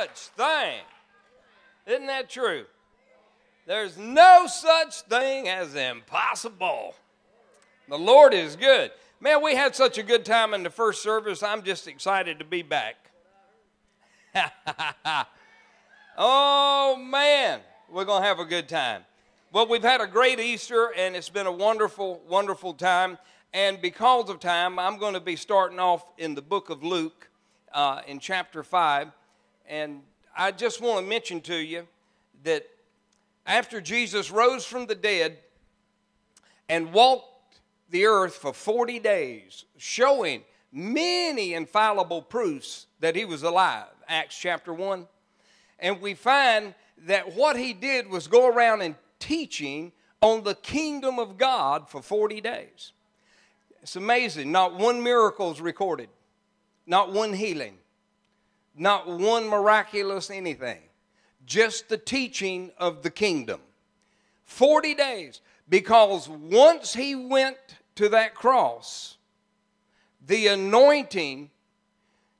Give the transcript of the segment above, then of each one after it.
such thing. Isn't that true? There's no such thing as impossible. The Lord is good. Man, we had such a good time in the first service. I'm just excited to be back. oh, man, we're going to have a good time. Well, we've had a great Easter, and it's been a wonderful, wonderful time. And because of time, I'm going to be starting off in the book of Luke uh, in chapter 5. And I just want to mention to you that after Jesus rose from the dead and walked the earth for 40 days, showing many infallible proofs that he was alive, Acts chapter 1. And we find that what he did was go around and teaching on the kingdom of God for 40 days. It's amazing. Not one miracle is recorded, not one healing, not one miraculous anything. Just the teaching of the kingdom. 40 days. Because once he went to that cross, the anointing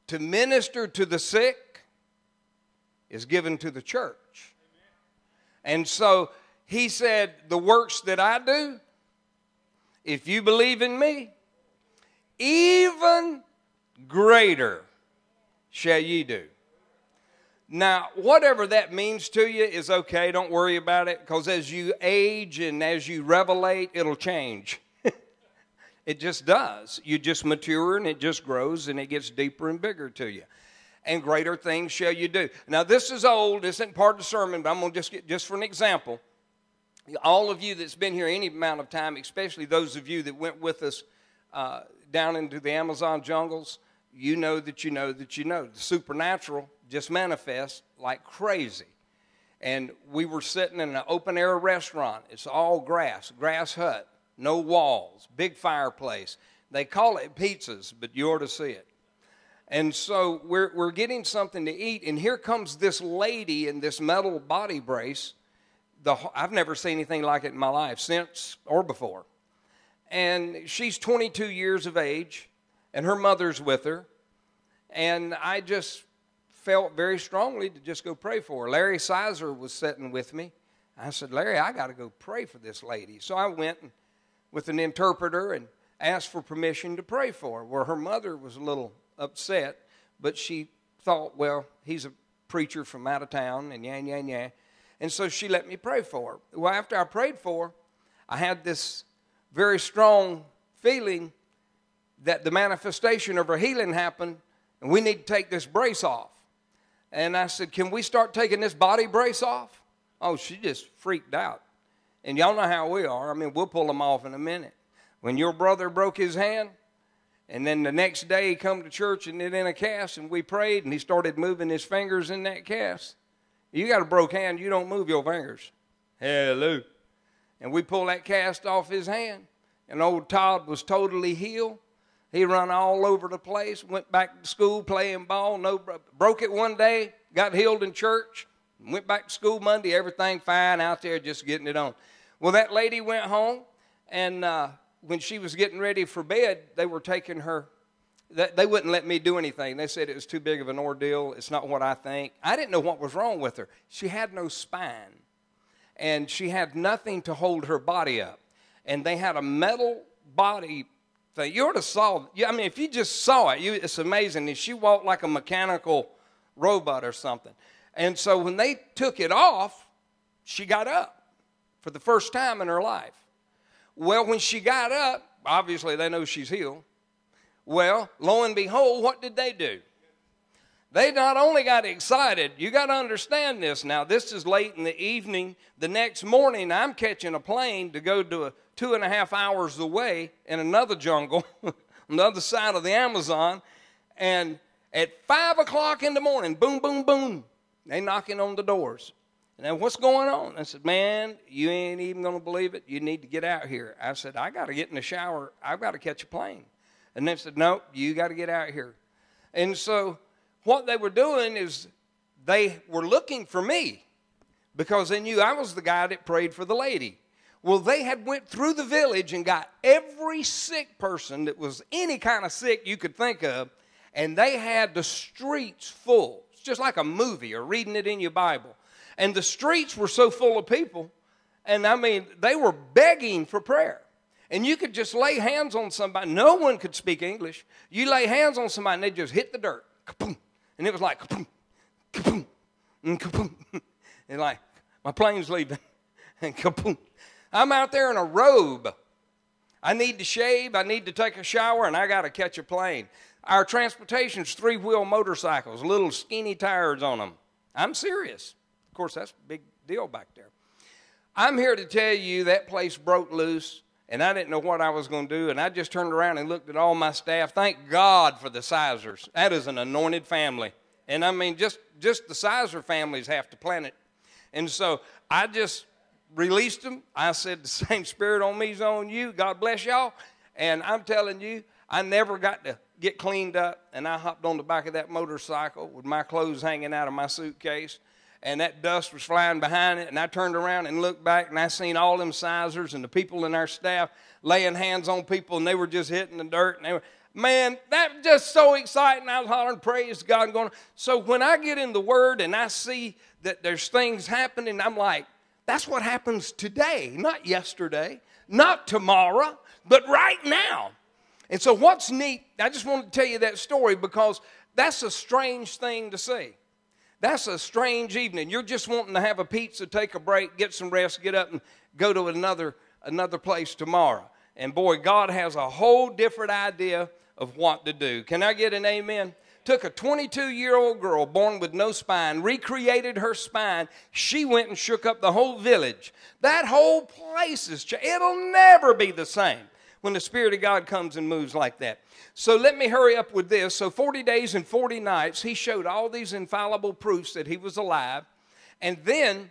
to minister to the sick is given to the church. And so he said, The works that I do, if you believe in me, even greater shall ye do. Now, whatever that means to you is okay. Don't worry about it because as you age and as you revelate, it'll change. it just does. You just mature and it just grows and it gets deeper and bigger to you. And greater things shall you do. Now, this is old. This isn't part of the sermon, but I'm going to just get, just for an example, all of you that's been here any amount of time, especially those of you that went with us uh, down into the Amazon jungles, you know that you know that you know. The supernatural just manifests like crazy. And we were sitting in an open air restaurant. It's all grass, grass hut, no walls, big fireplace. They call it pizzas, but you ought to see it. And so we're, we're getting something to eat, and here comes this lady in this metal body brace. The, I've never seen anything like it in my life, since or before. And she's 22 years of age and her mother's with her. And I just felt very strongly to just go pray for her. Larry Sizer was sitting with me. I said, Larry, I got to go pray for this lady. So I went with an interpreter and asked for permission to pray for her. Where well, her mother was a little upset, but she thought, well, he's a preacher from out of town and yan, yan, yan. And so she let me pray for her. Well, after I prayed for her, I had this very strong feeling that the manifestation of her healing happened, and we need to take this brace off. And I said, Can we start taking this body brace off? Oh, she just freaked out. And y'all know how we are. I mean, we'll pull them off in a minute. When your brother broke his hand, and then the next day he come to church and it in a cast, and we prayed, and he started moving his fingers in that cast. You got a broke hand, you don't move your fingers. Hello. And we pull that cast off his hand, and old Todd was totally healed. He run all over the place, went back to school playing ball, no broke it one day, got healed in church, went back to school Monday, everything fine out there, just getting it on. Well, that lady went home, and uh, when she was getting ready for bed, they were taking her. They wouldn't let me do anything. They said it was too big of an ordeal. It's not what I think. I didn't know what was wrong with her. She had no spine, and she had nothing to hold her body up. And they had a metal body thing. You would have saw. I mean, if you just saw it, you, it's amazing. And she walked like a mechanical robot or something. And so when they took it off, she got up for the first time in her life. Well, when she got up, obviously they know she's healed. Well, lo and behold, what did they do? They not only got excited, you got to understand this now. This is late in the evening. The next morning, I'm catching a plane to go to a, two and a half hours away in another jungle on the other side of the Amazon. And at five o'clock in the morning, boom, boom, boom, they knocking on the doors. And then what's going on? I said, man, you ain't even going to believe it. You need to get out here. I said, I got to get in the shower. I've got to catch a plane. And they said, nope, you got to get out here. And so what they were doing is they were looking for me because they knew I was the guy that prayed for the lady. Well, they had went through the village and got every sick person that was any kind of sick you could think of, and they had the streets full. It's just like a movie or reading it in your Bible. And the streets were so full of people, and I mean, they were begging for prayer. And you could just lay hands on somebody. No one could speak English. You lay hands on somebody, and they just hit the dirt. Kaboom and it was like kapoom, kapoom, and kaboom. Mm, and like, my plane's leaving, and kapoom. I'm out there in a robe. I need to shave, I need to take a shower, and I got to catch a plane. Our transportation's three wheel motorcycles, little skinny tires on them. I'm serious. Of course, that's a big deal back there. I'm here to tell you that place broke loose and I didn't know what I was going to do. And I just turned around and looked at all my staff. Thank God for the Sizers. That is an anointed family. And I mean, just, just the Sizer families have to plant it. And so I just released them. I said, The same spirit on me's on you. God bless y'all. And I'm telling you, I never got to get cleaned up. And I hopped on the back of that motorcycle with my clothes hanging out of my suitcase and that dust was flying behind it. And I turned around and looked back, and I seen all them sizers and the people in our staff laying hands on people, and they were just hitting the dirt. And they were, man, that was just so exciting. I was hollering, praise God, and going. So when I get in the Word and I see that there's things happening, I'm like, that's what happens today, not yesterday, not tomorrow, but right now. And so, what's neat, I just want to tell you that story because that's a strange thing to see. That's a strange evening. You're just wanting to have a pizza, take a break, get some rest, get up and go to another another place tomorrow. And boy, God has a whole different idea of what to do. Can I get an amen? Took a 22 year old girl born with no spine, recreated her spine. She went and shook up the whole village. That whole place is, it'll never be the same when the Spirit of God comes and moves like that. So let me hurry up with this. So, 40 days and 40 nights, he showed all these infallible proofs that he was alive. And then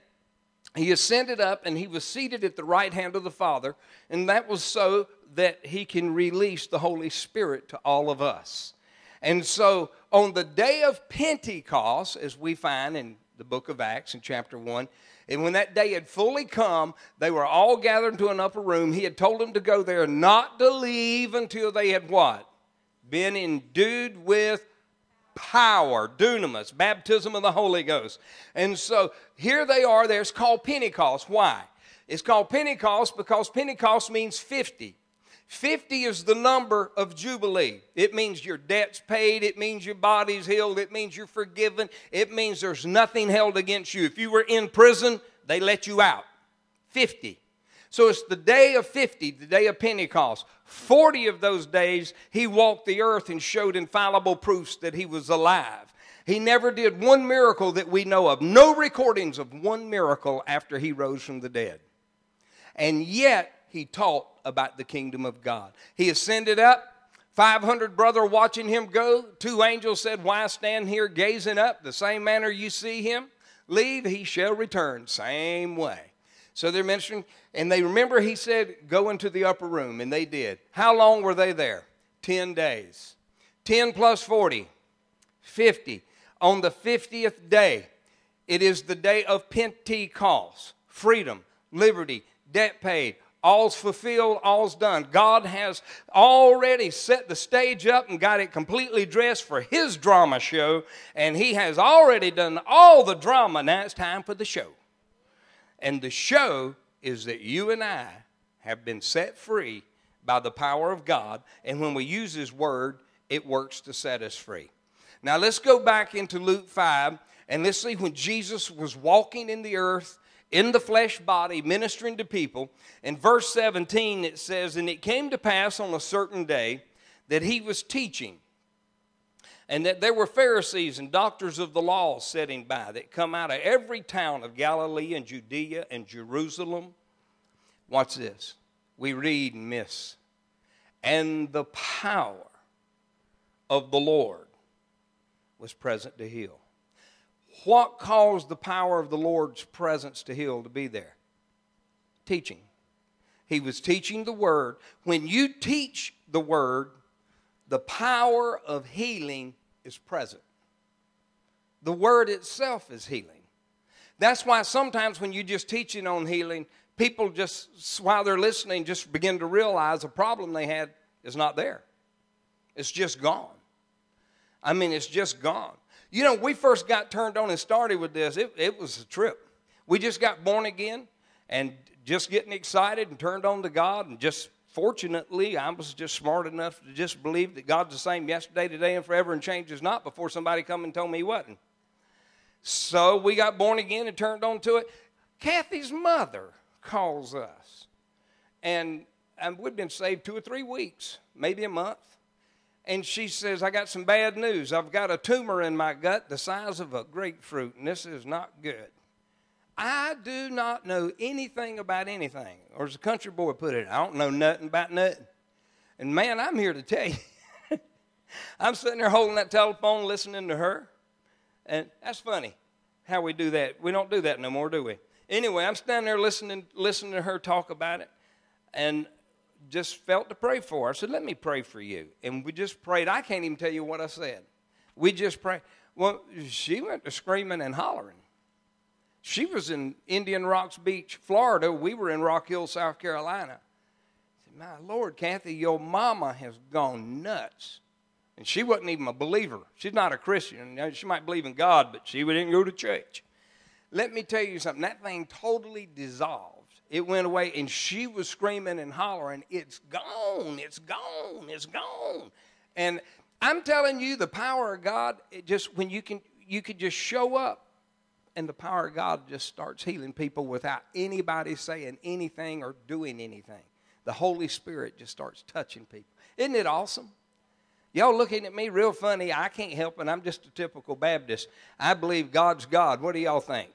he ascended up and he was seated at the right hand of the Father. And that was so that he can release the Holy Spirit to all of us. And so, on the day of Pentecost, as we find in the book of Acts in chapter 1, and when that day had fully come, they were all gathered into an upper room. He had told them to go there, not to leave until they had what? Been endued with power, dunamis, baptism of the Holy Ghost. And so here they are There's It's called Pentecost. Why? It's called Pentecost because Pentecost means 50. 50 is the number of Jubilee. It means your debt's paid. It means your body's healed. It means you're forgiven. It means there's nothing held against you. If you were in prison, they let you out. 50. So it's the day of 50, the day of Pentecost. 40 of those days, he walked the earth and showed infallible proofs that he was alive. He never did one miracle that we know of, no recordings of one miracle after he rose from the dead. And yet, he taught about the kingdom of God. He ascended up. 500 brother watching him go. Two angels said, Why stand here gazing up? The same manner you see him leave, he shall return. Same way. So they're ministering, and they remember he said, Go into the upper room, and they did. How long were they there? 10 days. 10 plus 40, 50. On the 50th day, it is the day of Pentecost freedom, liberty, debt paid, All's fulfilled, all's done. God has already set the stage up and got it completely dressed for His drama show, and He has already done all the drama. Now it's time for the show. And the show is that you and I have been set free by the power of God, and when we use His word, it works to set us free. Now let's go back into Luke 5 and let's see when Jesus was walking in the earth in the flesh body, ministering to people. In verse 17, it says, And it came to pass on a certain day that he was teaching, and that there were Pharisees and doctors of the law sitting by that come out of every town of Galilee and Judea and Jerusalem. Watch this. We read and miss. And the power of the Lord was present to heal. What caused the power of the Lord's presence to heal to be there? Teaching. He was teaching the word. When you teach the word, the power of healing is present. The word itself is healing. That's why sometimes when you just just teaching on healing, people just, while they're listening, just begin to realize the problem they had is not there. It's just gone. I mean, it's just gone. You know, we first got turned on and started with this, it, it was a trip. We just got born again and just getting excited and turned on to God and just fortunately, I was just smart enough to just believe that God's the same yesterday, today, and forever and changes not before somebody come and told me he wasn't. So we got born again and turned on to it. Kathy's mother calls us. And, and we'd been saved two or three weeks, maybe a month and she says, I got some bad news. I've got a tumor in my gut the size of a grapefruit, and this is not good. I do not know anything about anything. Or as a country boy put it, I don't know nothing about nothing. And man, I'm here to tell you. I'm sitting there holding that telephone, listening to her. And that's funny how we do that. We don't do that no more, do we? Anyway, I'm standing there listening, listening to her talk about it. And just felt to pray for her. I said, Let me pray for you. And we just prayed. I can't even tell you what I said. We just prayed. Well, she went to screaming and hollering. She was in Indian Rocks Beach, Florida. We were in Rock Hill, South Carolina. I said, My Lord, Kathy, your mama has gone nuts. And she wasn't even a believer. She's not a Christian. She might believe in God, but she didn't go to church. Let me tell you something that thing totally dissolved it went away, and she was screaming and hollering, It's gone, it's gone, it's gone. And I'm telling you, the power of God, it just when you can you could just show up and the power of God just starts healing people without anybody saying anything or doing anything. The Holy Spirit just starts touching people. Isn't it awesome? Y'all looking at me real funny. I can't help it. I'm just a typical Baptist. I believe God's God. What do y'all think?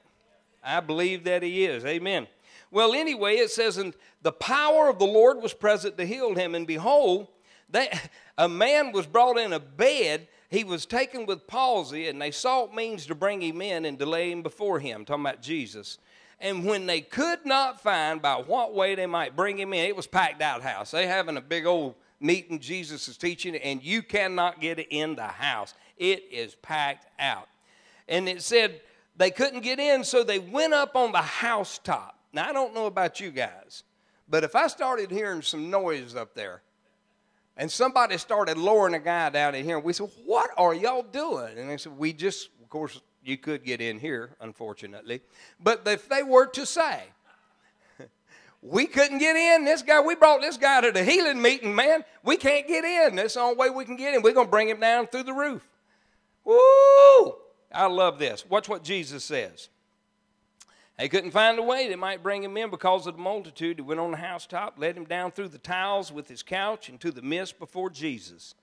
I believe that He is. Amen. Well, anyway, it says, and the power of the Lord was present to heal him, and behold, that, a man was brought in a bed. He was taken with palsy, and they sought means to bring him in and delay him before him. Talking about Jesus. And when they could not find by what way they might bring him in, it was packed out house. They having a big old meeting. Jesus is teaching, and you cannot get in the house. It is packed out. And it said they couldn't get in, so they went up on the housetop now, I don't know about you guys, but if I started hearing some noise up there and somebody started lowering a guy down in here, we said, What are y'all doing? And they said, We just, of course, you could get in here, unfortunately, but if they were to say, we couldn't get in. This guy, we brought this guy to the healing meeting, man. We can't get in. That's the only way we can get in. We're going to bring him down through the roof. Woo! I love this. Watch what Jesus says. They couldn't find a way that might bring him in because of the multitude that went on the housetop, led him down through the tiles with his couch into the mist before Jesus.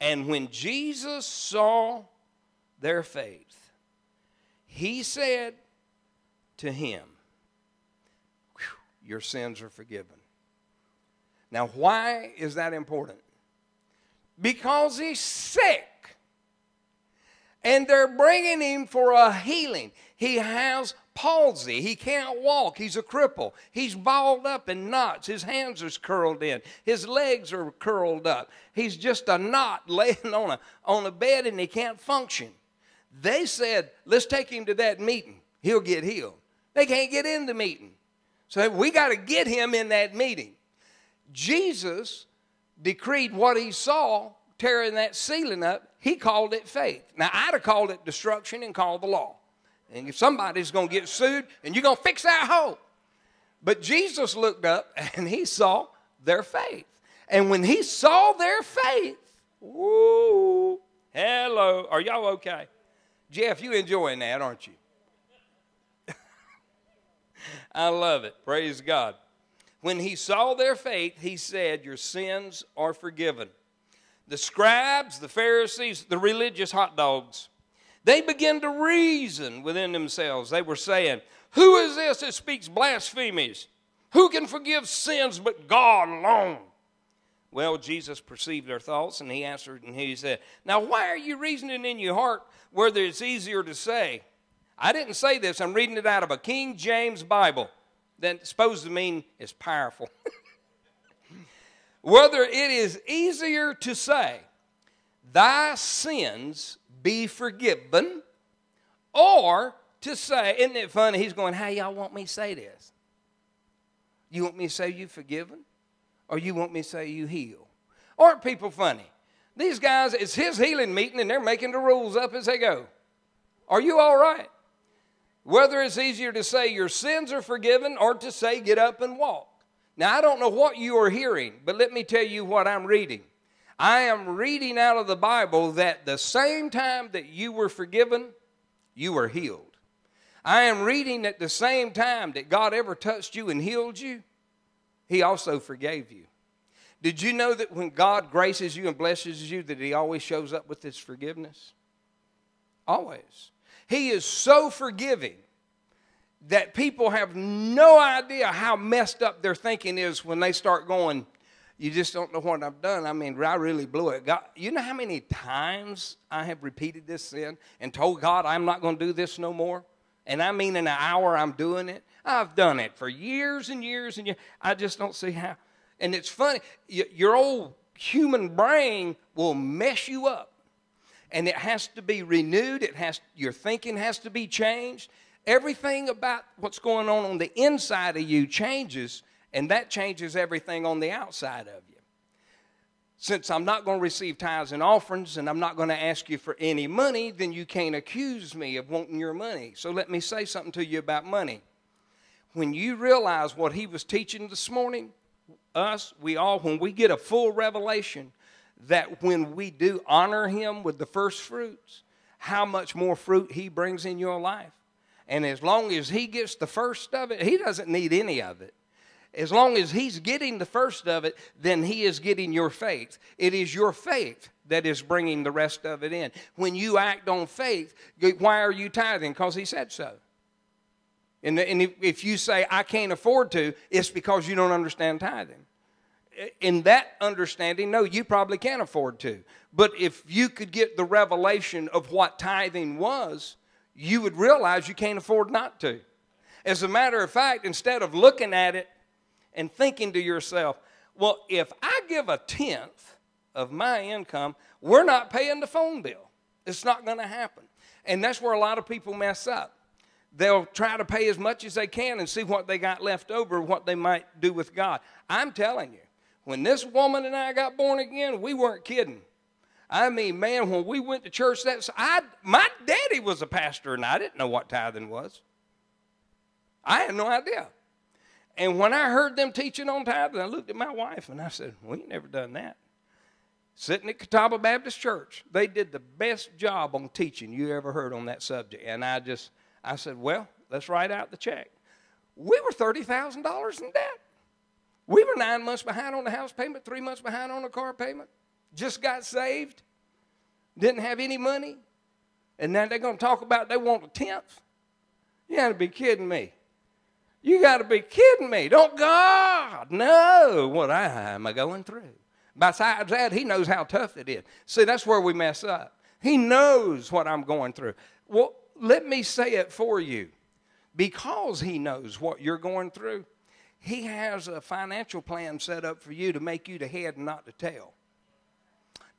And when Jesus saw their faith, he said to him, Your sins are forgiven. Now, why is that important? Because he's sick and they're bringing him for a healing. He has palsy. He can't walk. He's a cripple. He's balled up in knots. His hands are curled in. His legs are curled up. He's just a knot laying on a, on a bed and he can't function. They said, let's take him to that meeting. He'll get healed. They can't get in the meeting. So we got to get him in that meeting. Jesus decreed what he saw tearing that ceiling up. He called it faith. Now, I'd have called it destruction and called the law. And if somebody's going to get sued and you're going to fix that hole. But Jesus looked up and he saw their faith. And when he saw their faith, woo, hello, are y'all okay? Jeff, you enjoying that, aren't you? I love it. Praise God. When he saw their faith, he said, Your sins are forgiven. The scribes, the Pharisees, the religious hot dogs they began to reason within themselves. They were saying, Who is this that speaks blasphemies? Who can forgive sins but God alone? Well, Jesus perceived their thoughts and he answered and he said, Now, why are you reasoning in your heart whether it's easier to say? I didn't say this, I'm reading it out of a King James Bible that's supposed to mean it's powerful. whether it is easier to say, Thy sins be forgiven, or to say, isn't it funny? He's going, "Hey, y'all want me to say this? You want me to say you forgiven? Or you want me to say you heal? Aren't people funny? These guys, it's his healing meeting and they're making the rules up as they go. Are you all right? Whether it's easier to say your sins are forgiven or to say get up and walk. Now, I don't know what you are hearing, but let me tell you what I'm reading. I am reading out of the Bible that the same time that you were forgiven, you were healed. I am reading at the same time that God ever touched you and healed you, He also forgave you. Did you know that when God graces you and blesses you, that He always shows up with His forgiveness? Always. He is so forgiving that people have no idea how messed up their thinking is when they start going, you just don't know what I've done. I mean, I really blew it. God, you know how many times I have repeated this sin and told God I'm not going to do this no more? And I mean, in an hour I'm doing it. I've done it for years and years and years. I just don't see how. And it's funny, your old human brain will mess you up. And it has to be renewed. It has your thinking has to be changed. Everything about what's going on on the inside of you changes and that changes everything on the outside of you. Since I'm not going to receive tithes and offerings and I'm not going to ask you for any money, then you can't accuse me of wanting your money. So let me say something to you about money. When you realize what he was teaching this morning, us, we all, when we get a full revelation that when we do honor him with the first fruits, how much more fruit he brings in your life. And as long as he gets the first of it, he doesn't need any of it as long as he's getting the first of it, then he is getting your faith. It is your faith that is bringing the rest of it in. When you act on faith, why are you tithing? Because he said so. And, if you say, I can't afford to, it's because you don't understand tithing. In that understanding, no, you probably can not afford to. But if you could get the revelation of what tithing was, you would realize you can't afford not to. As a matter of fact, instead of looking at it and thinking to yourself, well, if I give a tenth of my income, we're not paying the phone bill. It's not going to happen. And that's where a lot of people mess up. They'll try to pay as much as they can and see what they got left over, what they might do with God. I'm telling you, when this woman and I got born again, we weren't kidding. I mean, man, when we went to church, that's I my daddy was a pastor and I didn't know what tithing was. I had no idea. And when I heard them teaching on tithing, I looked at my wife and I said, We ain't never done that. Sitting at Catawba Baptist Church, they did the best job on teaching you ever heard on that subject. And I just, I said, Well, let's write out the check. We were $30,000 in debt. We were nine months behind on the house payment, three months behind on the car payment. Just got saved, didn't have any money. And now they're going to talk about they want a tenth. You got to be kidding me. You got to be kidding me. Don't God know what I am going through? Besides that, He knows how tough it is. See, that's where we mess up. He knows what I'm going through. Well, let me say it for you. Because He knows what you're going through, He has a financial plan set up for you to make you the head and not the tail.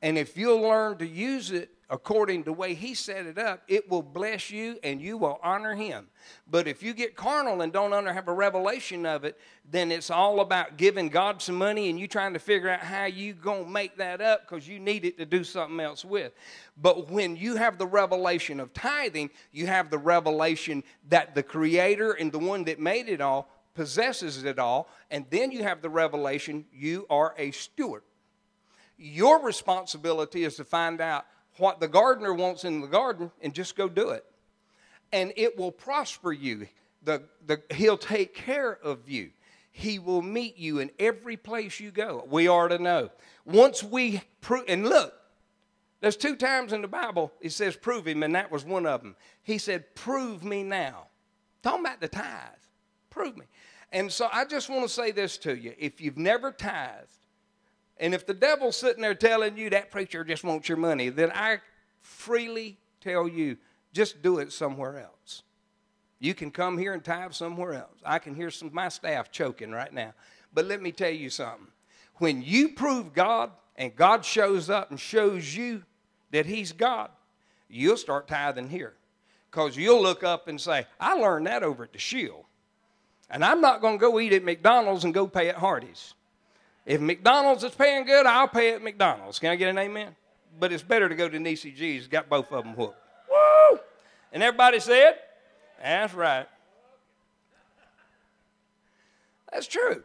And if you'll learn to use it according to the way he set it up, it will bless you and you will honor him. But if you get carnal and don't have a revelation of it, then it's all about giving God some money and you trying to figure out how you going to make that up because you need it to do something else with. But when you have the revelation of tithing, you have the revelation that the creator and the one that made it all possesses it all. And then you have the revelation you are a steward. Your responsibility is to find out what the gardener wants in the garden and just go do it. And it will prosper you. The, the, he'll take care of you. He will meet you in every place you go. We are to know. Once we prove, and look, there's two times in the Bible it says prove him, and that was one of them. He said, Prove me now. Talking about the tithe. Prove me. And so I just want to say this to you. If you've never tithed, and if the devil's sitting there telling you that preacher just wants your money, then I freely tell you just do it somewhere else. You can come here and tithe somewhere else. I can hear some my staff choking right now. But let me tell you something. When you prove God and God shows up and shows you that He's God, you'll start tithing here. Because you'll look up and say, I learned that over at the Shield. And I'm not going to go eat at McDonald's and go pay at Hardee's. If McDonald's is paying good, I'll pay at McDonald's. Can I get an amen? But it's better to go to He's Got both of them hooked. Woo! And everybody said, that's right. That's true.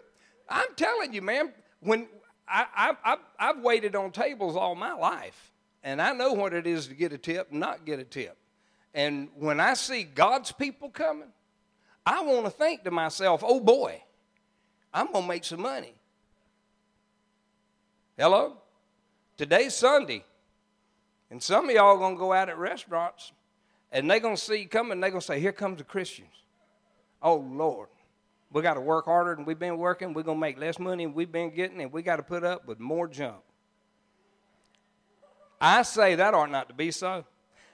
I'm telling you, man, when I, I, I, have waited on tables all my life, and I know what it is to get a tip and not get a tip. And when I see God's people coming, I want to think to myself, oh boy, I'm going to make some money. Hello? Today's Sunday. And some of y'all gonna go out at restaurants and they gonna see you coming, they gonna say, Here comes the Christians. Oh Lord. We gotta work harder than we've been working, we're gonna make less money than we've been getting, and we gotta put up with more junk. I say that ought not to be so.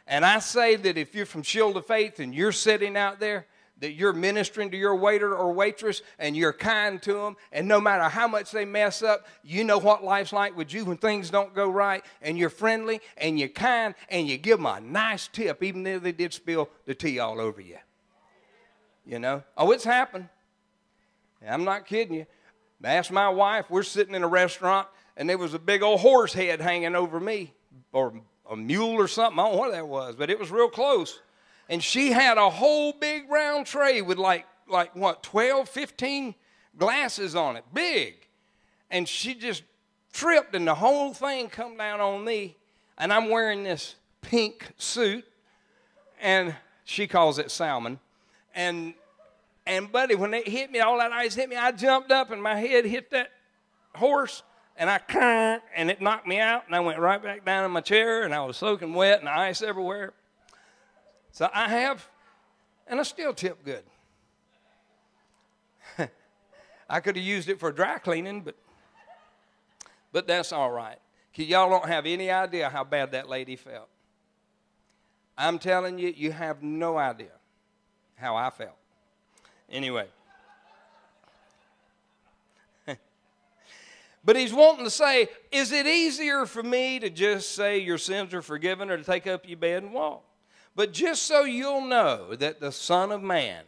And I say that if you're from Shield of Faith and you're sitting out there that you're ministering to your waiter or waitress and you're kind to them. And no matter how much they mess up, you know what life's like with you when things don't go right. And you're friendly and you're kind and you give them a nice tip, even though they did spill the tea all over you. You know? Oh, it's happened. I'm not kidding you. Ask my wife, we're sitting in a restaurant and there was a big old horse head hanging over me or a mule or something. I don't know what that was, but it was real close and she had a whole big round tray with like like what 12 15 glasses on it big and she just tripped and the whole thing come down on me and i'm wearing this pink suit and she calls it salmon and and buddy when it hit me all that ice hit me i jumped up and my head hit that horse and i and it knocked me out and i went right back down in my chair and i was soaking wet and ice everywhere so I have, and I still tip good. I could have used it for dry cleaning, but but that's all right. Y'all don't have any idea how bad that lady felt. I'm telling you, you have no idea how I felt. Anyway. but he's wanting to say, is it easier for me to just say your sins are forgiven or to take up your bed and walk? But just so you'll know that the Son of Man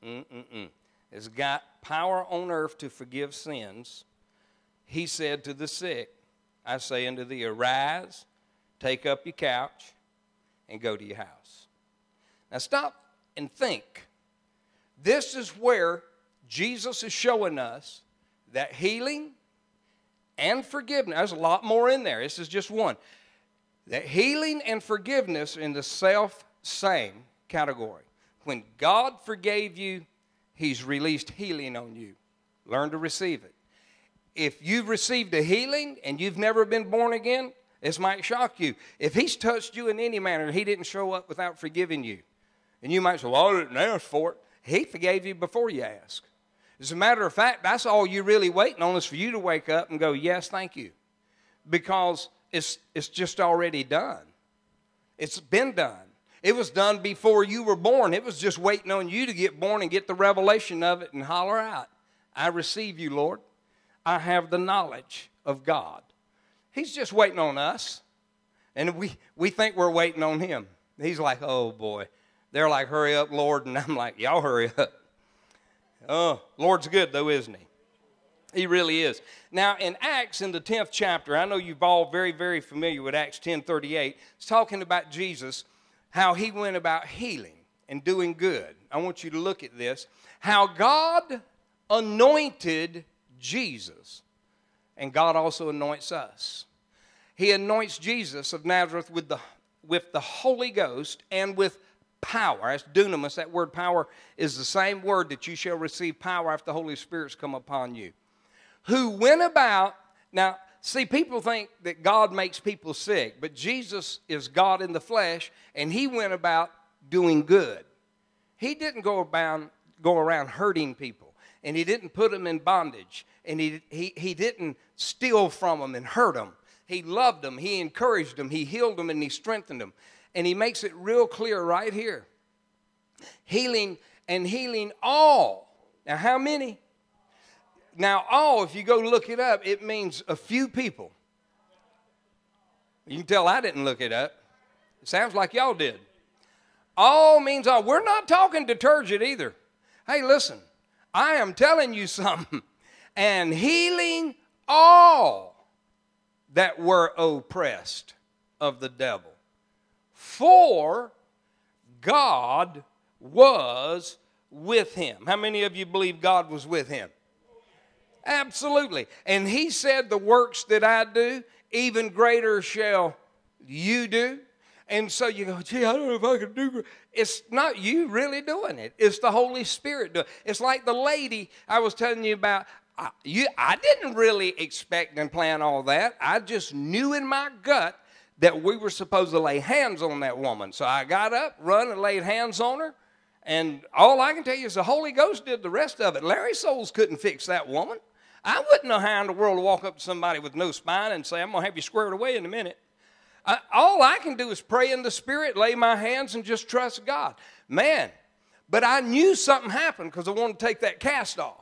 mm-mm-mm, has got power on earth to forgive sins, he said to the sick, I say unto thee, arise, take up your couch, and go to your house. Now stop and think. This is where Jesus is showing us that healing and forgiveness, there's a lot more in there. This is just one. That healing and forgiveness in the self same category. When God forgave you, He's released healing on you. Learn to receive it. If you've received a healing and you've never been born again, this might shock you. If He's touched you in any manner, He didn't show up without forgiving you. And you might say, Well, I didn't ask for it. He forgave you before you asked. As a matter of fact, that's all you're really waiting on is for you to wake up and go, Yes, thank you. Because it's, it's just already done. It's been done. It was done before you were born. It was just waiting on you to get born and get the revelation of it and holler out, I receive you, Lord. I have the knowledge of God. He's just waiting on us. And we, we think we're waiting on him. He's like, oh boy. They're like, hurry up, Lord. And I'm like, y'all hurry up. Oh, Lord's good though, isn't he? He really is. Now, in Acts, in the 10th chapter, I know you've all very, very familiar with Acts 10.38. It's talking about Jesus, how he went about healing and doing good. I want you to look at this. How God anointed Jesus, and God also anoints us. He anoints Jesus of Nazareth with the, with the Holy Ghost and with power. That's dunamis. That word power is the same word that you shall receive power after the Holy Spirit's come upon you who went about. Now, see, people think that God makes people sick, but Jesus is God in the flesh, and he went about doing good. He didn't go around, go around hurting people, and he didn't put them in bondage, and he, he, he didn't steal from them and hurt them. He loved them, he encouraged them, he healed them, and he strengthened them. And he makes it real clear right here healing and healing all. Now, how many? Now, all, oh, if you go look it up, it means a few people. You can tell I didn't look it up. It sounds like y'all did. All means all. We're not talking detergent either. Hey, listen, I am telling you something. And healing all that were oppressed of the devil. For God was with him. How many of you believe God was with him? Absolutely. And he said, The works that I do, even greater shall you do. And so you go, gee, I don't know if I can do it. It's not you really doing it. It's the Holy Spirit doing it. It's like the lady I was telling you about. I, you, I didn't really expect and plan all that. I just knew in my gut that we were supposed to lay hands on that woman. So I got up, run, and laid hands on her. And all I can tell you is the Holy Ghost did the rest of it. Larry Souls couldn't fix that woman. I wouldn't know how in the world to walk up to somebody with no spine and say, I'm going to have you squared away in a minute. I, all I can do is pray in the Spirit, lay my hands, and just trust God. Man, but I knew something happened because I wanted to take that cast off.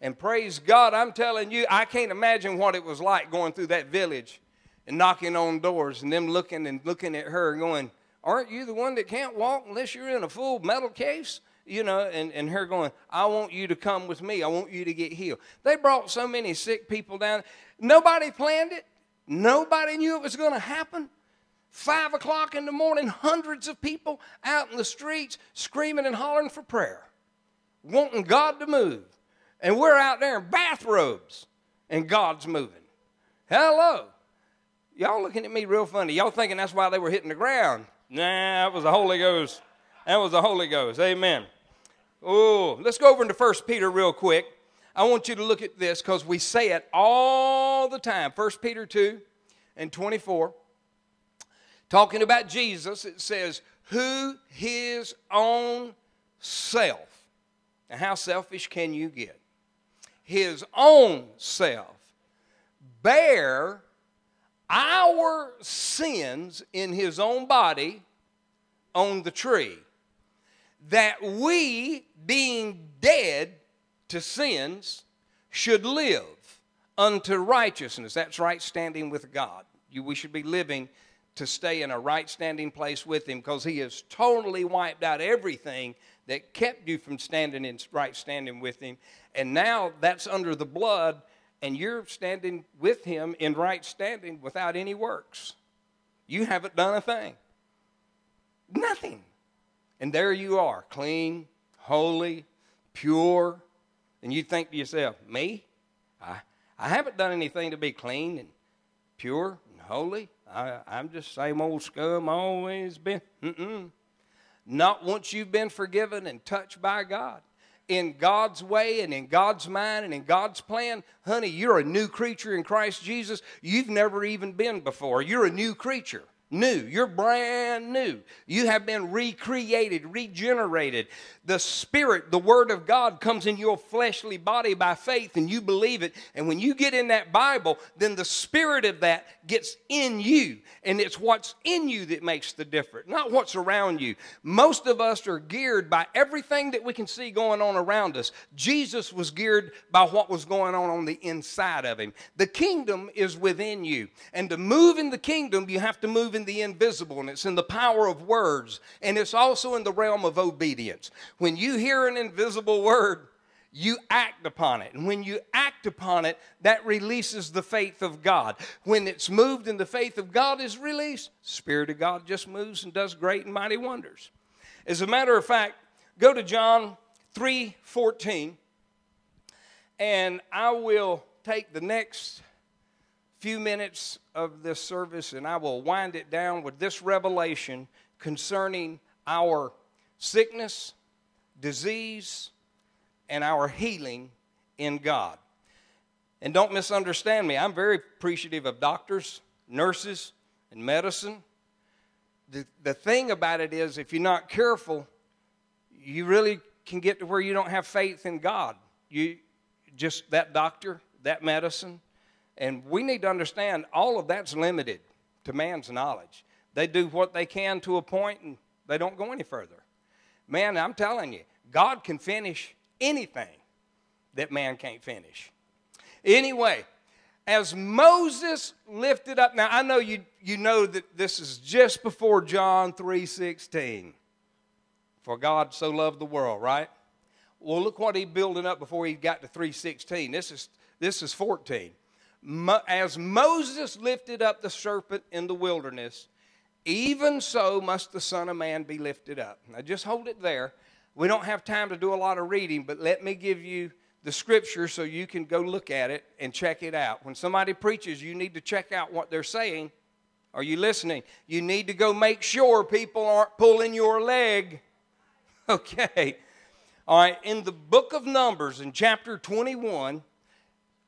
And praise God, I'm telling you, I can't imagine what it was like going through that village and knocking on doors and them looking and looking at her and going, Aren't you the one that can't walk unless you're in a full metal case? you know, and, and her going, I want you to come with me. I want you to get healed. They brought so many sick people down. Nobody planned it, nobody knew it was going to happen. Five o'clock in the morning, hundreds of people out in the streets screaming and hollering for prayer, wanting God to move. And we're out there in bathrobes, and God's moving. Hello. Y'all looking at me real funny. Y'all thinking that's why they were hitting the ground. Nah, that was the Holy Ghost. That was the Holy Ghost. Amen. Oh, let's go over into 1 Peter real quick. I want you to look at this because we say it all the time. 1 Peter 2 and 24. Talking about Jesus, it says, Who his own self. Now, how selfish can you get? His own self bear our sins in his own body on the tree that we, being dead to sins, should live unto righteousness. That's right standing with God. we should be living to stay in a right standing place with Him because He has totally wiped out everything that kept you from standing in right standing with Him. And now that's under the blood, and you're standing with Him in right standing without any works. You haven't done a thing. Nothing. And there you are, clean, holy, pure. And you think to yourself, me? I, I haven't done anything to be clean and pure and holy. I, am just same old scum always been. Mm-mm. Not once you've been forgiven and touched by God. In God's way and in God's mind and in God's plan, honey, you're a new creature in Christ Jesus. You've never even been before. You're a new creature new. You're brand new. You have been recreated, regenerated. The Spirit, the Word of God, comes in your fleshly body by faith, and you believe it. And when you get in that Bible, then the Spirit of that gets in you, and it's what's in you that makes the difference, not what's around you. Most of us are geared by everything that we can see going on around us. Jesus was geared by what was going on on the inside of him. The kingdom is within you, and to move in the kingdom, you have to move in the invisible, and it's in the power of words, and it's also in the realm of obedience. When you hear an invisible word, you act upon it. And when you act upon it, that releases the faith of God. When it's moved and the faith of God is released, Spirit of God just moves and does great and mighty wonders. As a matter of fact, go to John 3 14, and I will take the next few minutes of this service and I will wind it down with this revelation concerning our sickness, disease, and our healing in God. And don't misunderstand me, I'm very appreciative of doctors, nurses, and medicine. The, the thing about it is, if you're not careful, you really can get to where you don't have faith in God. You just that doctor, that medicine. And we need to understand all of that's limited to man's knowledge. They do what they can to a point and they don't go any further. Man, I'm telling you, God can finish anything that man can't finish. Anyway, as Moses lifted up, now I know you, you know that this is just before John 3:16. For God so loved the world, right? Well, look what he building up before he got to 3:16. This is this is 14. Mo, as Moses lifted up the serpent in the wilderness, even so must the Son of Man be lifted up. Now just hold it there. We don't have time to do a lot of reading, but let me give you the scripture so you can go look at it and check it out. When somebody preaches, you need to check out what they're saying. Are you listening? You need to go make sure people aren't pulling your leg. Okay. All right. In the book of Numbers, in chapter 21,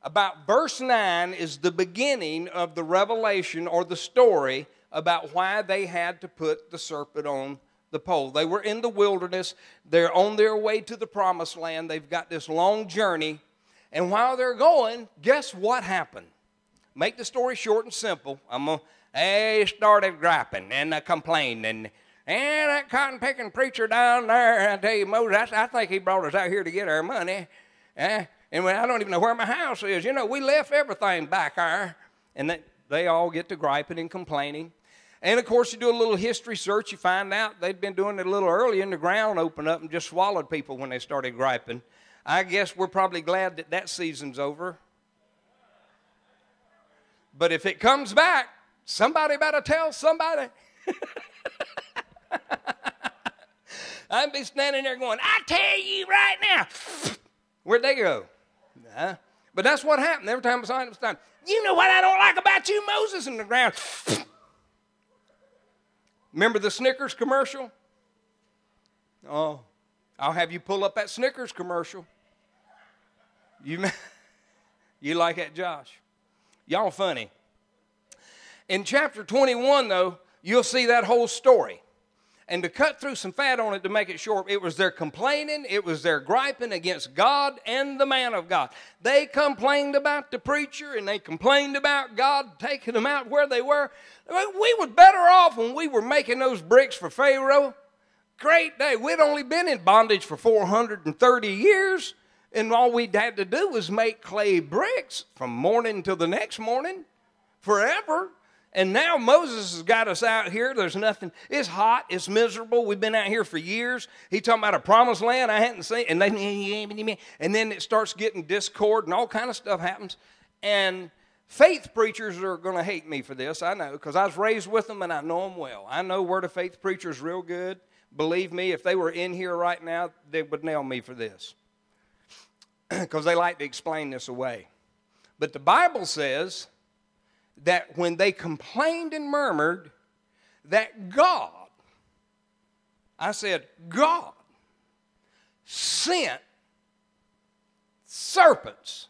about verse 9 is the beginning of the revelation or the story about why they had to put the serpent on the pole. They were in the wilderness. They're on their way to the promised land. They've got this long journey. And while they're going, guess what happened? Make the story short and simple. I'm a, they started griping and complained, complaining. And that cotton picking preacher down there, I tell you, Moses, I, I think he brought us out here to get our money. Uh, and when, I don't even know where my house is. You know, we left everything back there. And they they all get to griping and complaining. And of course, you do a little history search, you find out they'd been doing it a little earlier, and the ground opened up and just swallowed people when they started griping. I guess we're probably glad that that season's over. But if it comes back, somebody better tell somebody. I'd be standing there going, I tell you right now. Where'd they go? Nah. But that's what happened. Every time I it was time. You know what I don't like about you, Moses, in the ground. Remember the Snickers commercial? Oh, I'll have you pull up that Snickers commercial. You, you like that, Josh? Y'all funny. In chapter 21, though, you'll see that whole story. And to cut through some fat on it to make it short, it was their complaining, it was their griping against God and the man of God. They complained about the preacher and they complained about God taking them out where they were. We was better off when we were making those bricks for Pharaoh. Great day. We'd only been in bondage for 430 years, and all we had to do was make clay bricks from morning till the next morning forever. And now Moses has got us out here. There's nothing. It's hot. It's miserable. We've been out here for years. He talking about a promised land I hadn't seen. And then, and then it starts getting discord and all kind of stuff happens. And faith preachers are going to hate me for this. I know because I was raised with them and I know them well. I know word of faith preachers real good. Believe me, if they were in here right now, they would nail me for this because they like to explain this away. But the Bible says that when they complained and murmured, that God, I said, God sent serpents.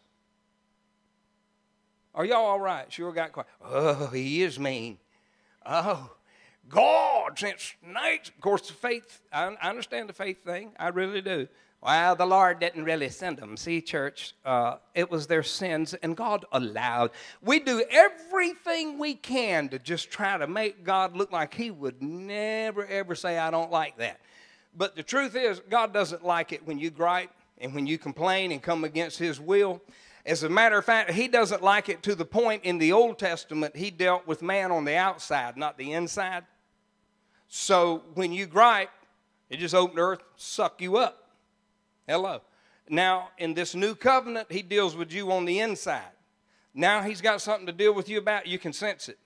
Are y'all all right? Sure got quiet. Oh, he is mean. Oh, God sent snakes. Of course, the faith, I, I understand the faith thing. I really do. Well, the Lord didn't really send them. See, church, uh, it was their sins, and God allowed. We do everything we can to just try to make God look like He would never, ever say, I don't like that. But the truth is, God doesn't like it when you gripe and when you complain and come against His will. As a matter of fact, He doesn't like it to the point in the Old Testament He dealt with man on the outside, not the inside. So when you gripe, it just opened earth, suck you up. Hello. Now, in this new covenant, he deals with you on the inside. Now he's got something to deal with you about. You can sense it.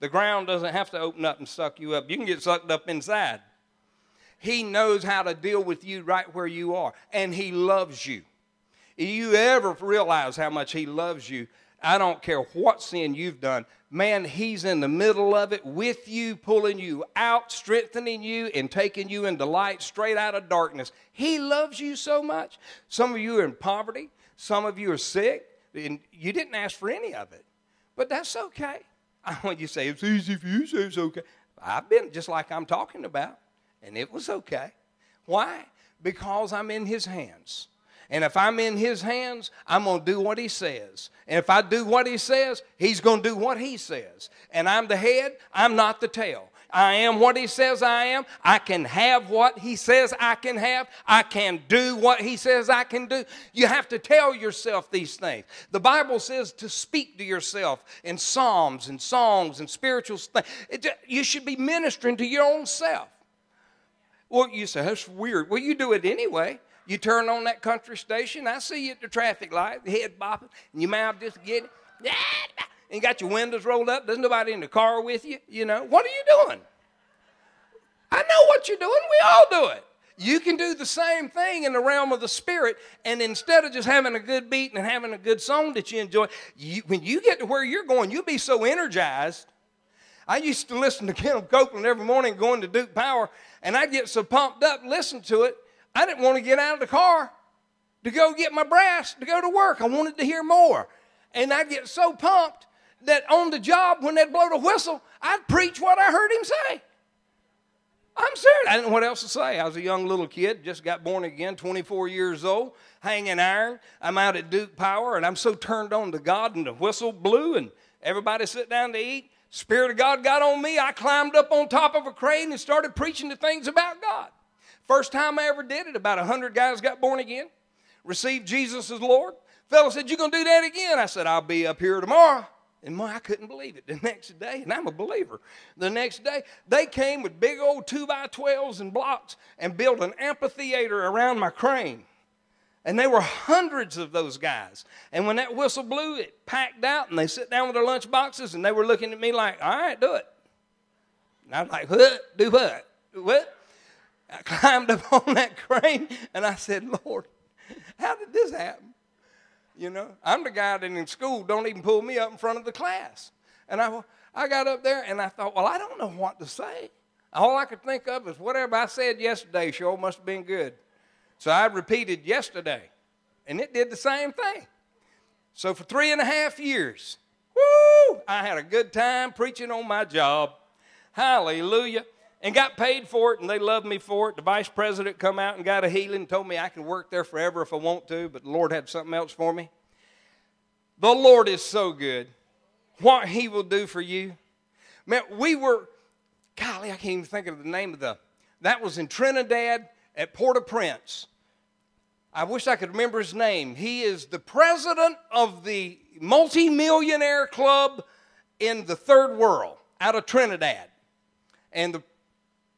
The ground doesn't have to open up and suck you up, you can get sucked up inside. He knows how to deal with you right where you are, and he loves you. If you ever realize how much he loves you, I don't care what sin you've done, man, he's in the middle of it with you, pulling you out, strengthening you, and taking you into light straight out of darkness. He loves you so much. Some of you are in poverty, some of you are sick, and you didn't ask for any of it. But that's okay. I want you to say, it's easy for you to say it's okay. I've been just like I'm talking about, and it was okay. Why? Because I'm in his hands. And if I'm in his hands, I'm going to do what he says. And if I do what he says, he's going to do what he says. And I'm the head, I'm not the tail. I am what he says I am. I can have what he says I can have. I can do what he says I can do. You have to tell yourself these things. The Bible says to speak to yourself in psalms and songs and spiritual things. you should be ministering to your own self. Well, you say, that's weird. Well, you do it anyway. You turn on that country station, I see you at the traffic light, head bopping, and your mouth just getting, and you got your windows rolled up. There's nobody in the car with you, you know. What are you doing? I know what you're doing. We all do it. You can do the same thing in the realm of the spirit, and instead of just having a good beat and having a good song that you enjoy, you, when you get to where you're going, you'll be so energized. I used to listen to Kenneth Copeland every morning going to Duke Power, and I'd get so pumped up listening to it I didn't want to get out of the car to go get my brass to go to work. I wanted to hear more. And I'd get so pumped that on the job, when they'd blow the whistle, I'd preach what I heard him say. I'm serious. I didn't know what else to say. I was a young little kid, just got born again, 24 years old, hanging iron. I'm out at Duke Power, and I'm so turned on to God, and the whistle blew, and everybody sit down to eat. Spirit of God got on me. I climbed up on top of a crane and started preaching the things about God. First time I ever did it, about 100 guys got born again, received Jesus as Lord. Fellow said, You gonna do that again? I said, I'll be up here tomorrow. And my, I couldn't believe it. The next day, and I'm a believer, the next day, they came with big old 2 by 12s and blocks and built an amphitheater around my crane. And there were hundreds of those guys. And when that whistle blew, it packed out, and they sit down with their lunch boxes, and they were looking at me like, all right, do it. And I was like, what? Do what? What? I climbed up on that crane and I said, Lord, how did this happen? You know, I'm the guy that in school don't even pull me up in front of the class. And I, I got up there and I thought, well, I don't know what to say. All I could think of is whatever I said yesterday sure must have been good. So I repeated yesterday, and it did the same thing. So for three and a half years, woo, I had a good time preaching on my job. Hallelujah and got paid for it and they loved me for it. The vice president come out and got a healing, told me I can work there forever if I want to, but the Lord had something else for me. The Lord is so good. What he will do for you. Man, we were, golly, I can't even think of the name of the, that was in Trinidad at Port-au-Prince. I wish I could remember his name. He is the president of the multimillionaire club in the third world out of Trinidad. And the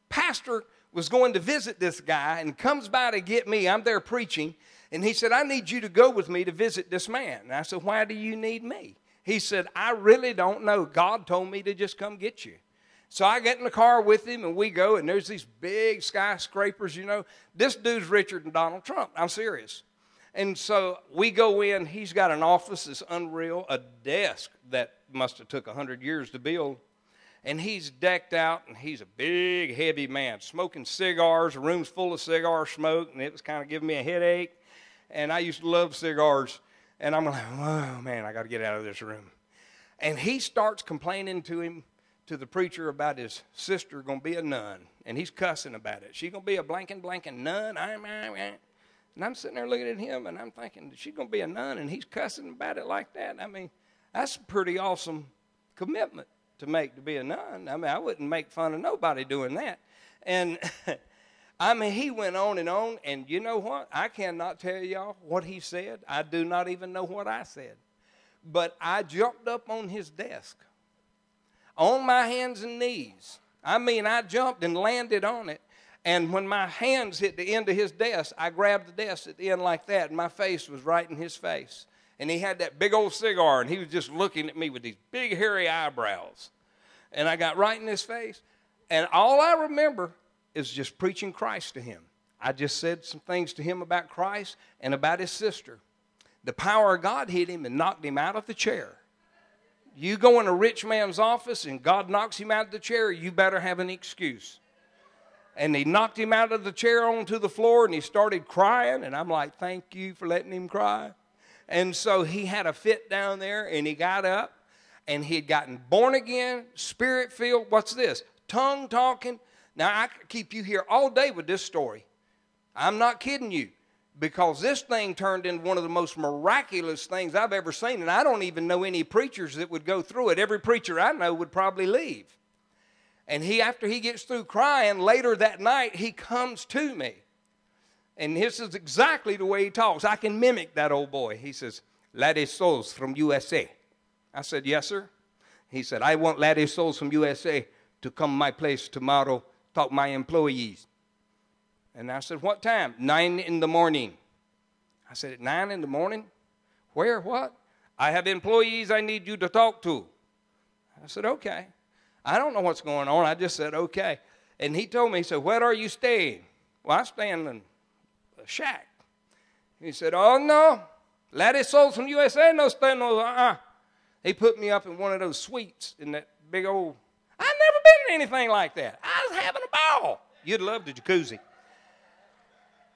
pastor was going to visit this guy and comes by to get me. I'm there preaching. And he said, I need you to go with me to visit this man. And I said, Why do you need me? He said, I really don't know. God told me to just come get you. So I get in the car with him and we go, and there's these big skyscrapers, you know. This dude's Richard and Donald Trump. I'm serious. And so we go in. He's got an office that's unreal, a desk that must have took 100 years to build, and he's decked out and he's a big, heavy man, smoking cigars, room's full of cigar smoke, and it was kind of giving me a headache. And I used to love cigars, and I'm like, oh man, I got to get out of this room. And he starts complaining to him, to the preacher, about his sister going to be a nun, and he's cussing about it. She's going to be a blanking, blanking nun. I'm, I'm, And I'm sitting there looking at him, and I'm thinking, she's going to be a nun, and he's cussing about it like that. I mean, that's a pretty awesome commitment to make to be a nun. I mean, I wouldn't make fun of nobody doing that. And I mean, he went on and on, and you know what? I cannot tell y'all what he said. I do not even know what I said. But I jumped up on his desk on my hands and knees. I mean, I jumped and landed on it. And when my hands hit the end of his desk, I grabbed the desk at the end like that, and my face was right in his face and he had that big old cigar, and he was just looking at me with these big, hairy eyebrows. And I got right in his face, and all I remember is just preaching Christ to him. I just said some things to him about Christ and about his sister. The power of God hit him and knocked him out of the chair. You go in a rich man's office and God knocks him out of the chair, you better have an excuse. And he knocked him out of the chair onto the floor and he started crying. And I'm like, thank you for letting him cry. And so he had a fit down there and he got up and he had gotten born again, spirit filled. What's this? Tongue talking. Now, I could keep you here all day with this story. I'm not kidding you because this thing turned into one of the most miraculous things I've ever seen. And I don't even know any preachers that would go through it. Every preacher I know would probably leave. And he, after he gets through crying, later that night, he comes to me and this is exactly the way he talks. I can mimic that old boy. He says, Laddie Souls from USA. I said, Yes, sir. He said, I want Laddie Souls from USA to come my place tomorrow, talk my employees. And I said, What time? Nine in the morning. I said, At nine in the morning? Where? What? I have employees I need you to talk to. I said, Okay. I don't know what's going on. I just said, Okay. And he told me, He said, Where are you staying? Well, I'm staying in shack. He said, Oh, no. Laddie sold from USA, no stand, no, uh-uh. They put me up in one of those suites in that big old, I've never been in anything like that. I was having a ball. You'd love the jacuzzi.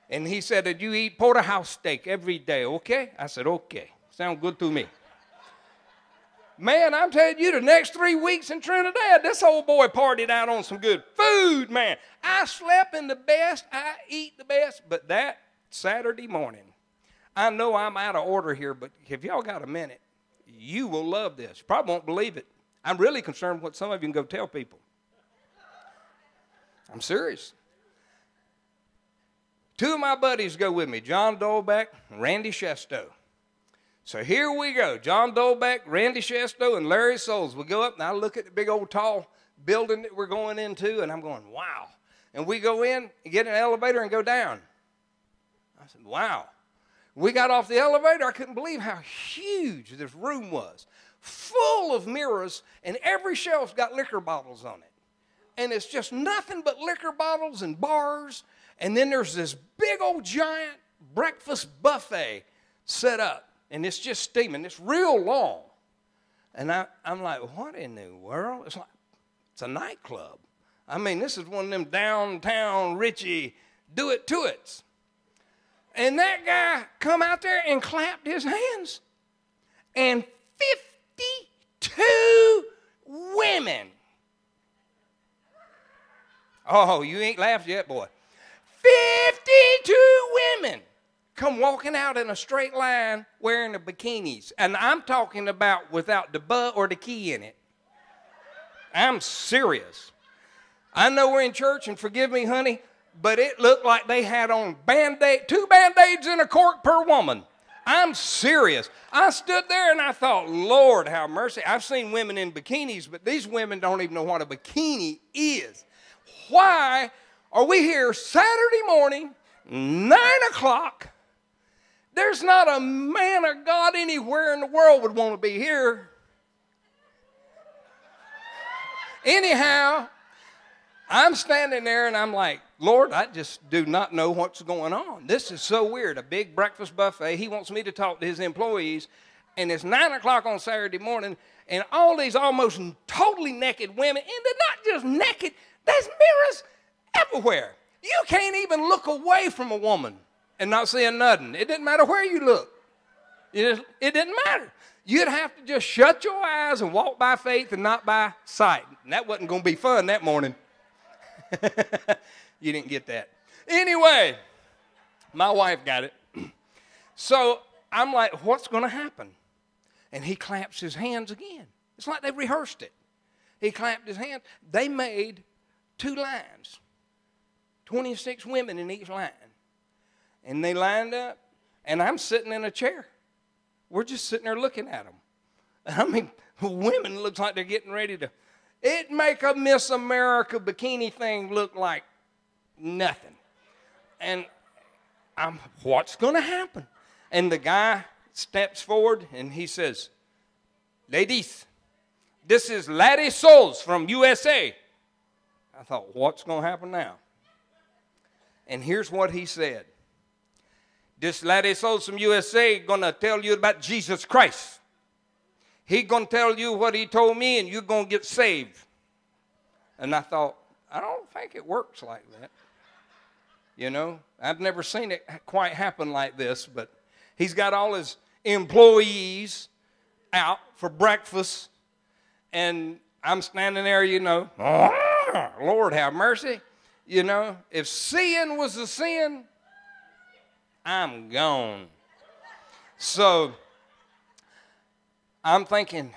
And he said, Did you eat porterhouse steak every day, okay? I said, okay. Sound good to me. Man, I'm telling you, the next three weeks in Trinidad, this old boy partied out on some good food, man. I slept in the best, I eat the best, but that Saturday morning. I know I'm out of order here, but have y'all got a minute? You will love this. Probably won't believe it. I'm really concerned what some of you can go tell people. I'm serious. Two of my buddies go with me, John Dolbeck and Randy Shesto. So here we go. John Dolbeck, Randy Shesto, and Larry Souls. We go up and I look at the big old tall building that we're going into, and I'm going, wow. And we go in, get an elevator, and go down. I said, wow. We got off the elevator. I couldn't believe how huge this room was, full of mirrors, and every shelf's got liquor bottles on it. And it's just nothing but liquor bottles and bars. And then there's this big old giant breakfast buffet set up, and it's just steaming. It's real long. And I, I'm like, what in the world? It's like, it's a nightclub. I mean, this is one of them downtown Richie do it to it's. And that guy come out there and clapped his hands. And 52 women. Oh, you ain't laughed yet, boy. 52 women come walking out in a straight line wearing the bikinis. And I'm talking about without the butt or the key in it. I'm serious. I know we're in church, and forgive me, honey, but it looked like they had on band-aid, two band-aids and a cork per woman. I'm serious. I stood there and I thought, Lord, have mercy. I've seen women in bikinis, but these women don't even know what a bikini is. Why are we here Saturday morning, 9 o'clock? There's not a man of God anywhere in the world would want to be here. Anyhow, I'm standing there and I'm like, Lord, I just do not know what's going on. This is so weird. A big breakfast buffet. He wants me to talk to his employees. And it's nine o'clock on Saturday morning, and all these almost totally naked women, and they're not just naked, there's mirrors everywhere. You can't even look away from a woman and not see a nothing. It didn't matter where you look. It, just, it didn't matter. You'd have to just shut your eyes and walk by faith and not by sight. And that wasn't going to be fun that morning. you didn't get that. Anyway, my wife got it. So I'm like, what's going to happen? And he claps his hands again. It's like they rehearsed it. He clapped his hands. They made two lines 26 women in each line. And they lined up, and I'm sitting in a chair. We're just sitting there looking at them. I mean, women looks like they're getting ready to it make a Miss America bikini thing look like nothing. And I'm, what's going to happen? And the guy steps forward and he says, Ladies, this is Laddie Souls from USA. I thought, what's going to happen now? And here's what he said. This Laddie Souls from USA going to tell you about Jesus Christ. He going to tell you what he told me and you're going to get saved. And I thought, I don't think it works like that. You know, I've never seen it quite happen like this, but he's got all his employees out for breakfast, and I'm standing there, you know, ah, Lord have mercy. You know, if sin was a sin, I'm gone. So I'm thinking,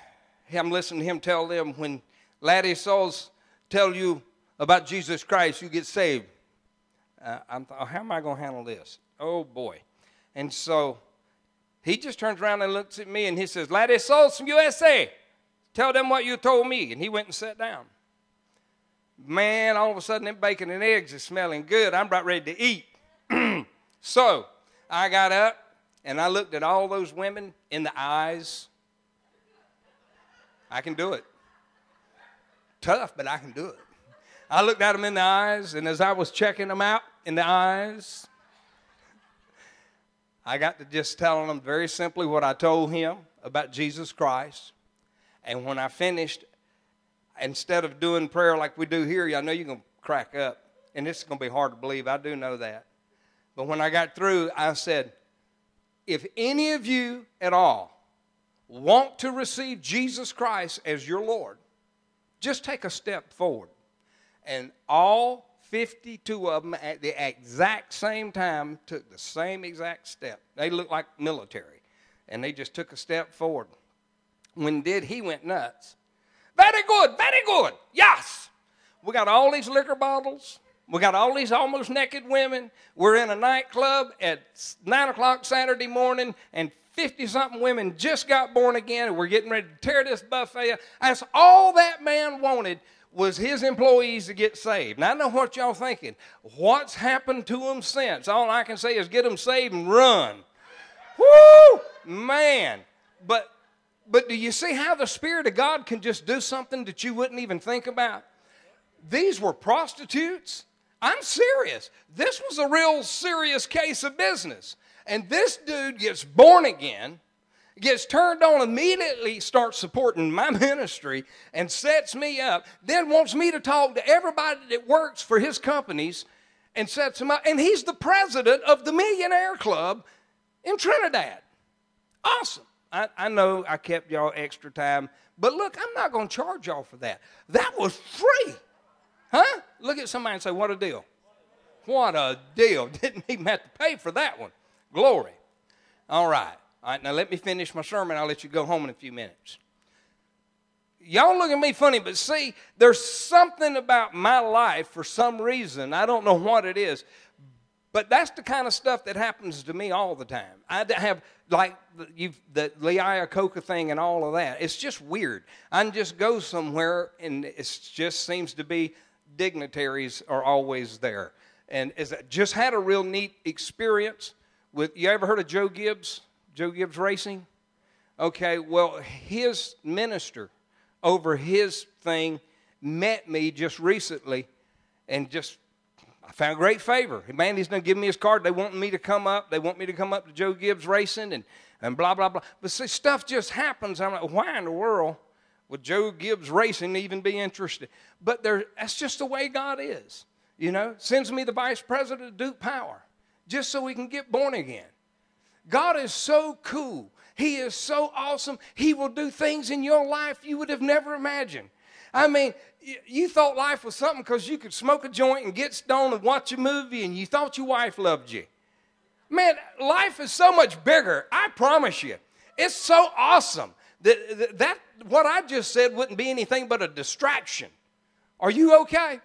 I'm listening to him tell them when Laddie souls tell you about Jesus Christ, you get saved. Uh, I'm how am I going to handle this? Oh boy. And so he just turns around and looks at me and he says, Laddie souls from USA, tell them what you told me. And he went and sat down. Man, all of a sudden, them bacon and eggs is smelling good. I'm about ready to eat. so I got up and I looked at all those women in the eyes I can do it. Tough, but I can do it. I looked at him in the eyes, and as I was checking him out in the eyes, I got to just telling him very simply what I told him about Jesus Christ. And when I finished, instead of doing prayer like we do here, I know you're going to crack up. And it's going to be hard to believe. I do know that. But when I got through, I said, If any of you at all want to receive Jesus Christ as your Lord, just take a step forward. And all 52 of them at the exact same time took the same exact step. They looked like military, and they just took a step forward. When did he went nuts? Very good, very good. Yes. We got all these liquor bottles. We got all these almost naked women. We're in a nightclub at 9 o'clock Saturday morning, and 50 something women just got born again and we're getting ready to tear this buffet up. That's all that man wanted was his employees to get saved. Now, I know what y'all thinking. What's happened to them since? All I can say is get them saved and run. Woo! Man. But, but do you see how the Spirit of God can just do something that you wouldn't even think about? These were prostitutes. I'm serious. This was a real serious case of business. And this dude gets born again, gets turned on immediately, starts supporting my ministry, and sets me up, then wants me to talk to everybody that works for his companies and sets him up. And he's the president of the Millionaire Club in Trinidad. Awesome. I, I know I kept y'all extra time, but look, I'm not going to charge y'all for that. That was free. Huh? Look at somebody and say, What a deal. What a deal. Didn't even have to pay for that one. Glory. All right. All right, now let me finish my sermon. I'll let you go home in a few minutes. Y'all look at me funny, but see, there's something about my life for some reason. I don't know what it is, but that's the kind of stuff that happens to me all the time. I have like you the Leia Coca thing and all of that. It's just weird. I just go somewhere and it just seems to be dignitaries are always there. And as I just had a real neat experience with you ever heard of Joe Gibbs? Joe Gibbs Racing? Okay, well, his minister over his thing met me just recently and just I found great favor. Man, he's gonna give me his card. They want me to come up. They want me to come up to Joe Gibbs Racing and, and blah, blah, blah. But see, stuff just happens. I'm like, why in the world would Joe Gibbs Racing even be interested? But there, that's just the way God is. You know, sends me the vice president of Duke Power just so we can get born again. God is so cool. He is so awesome. He will do things in your life you would have never imagined. I mean, you thought life was something because you could smoke a joint and get stoned and watch a movie and you thought your wife loved you. Man, life is so much bigger. I promise you. It's so awesome that, that, what I just said wouldn't be anything but a distraction. Are you okay?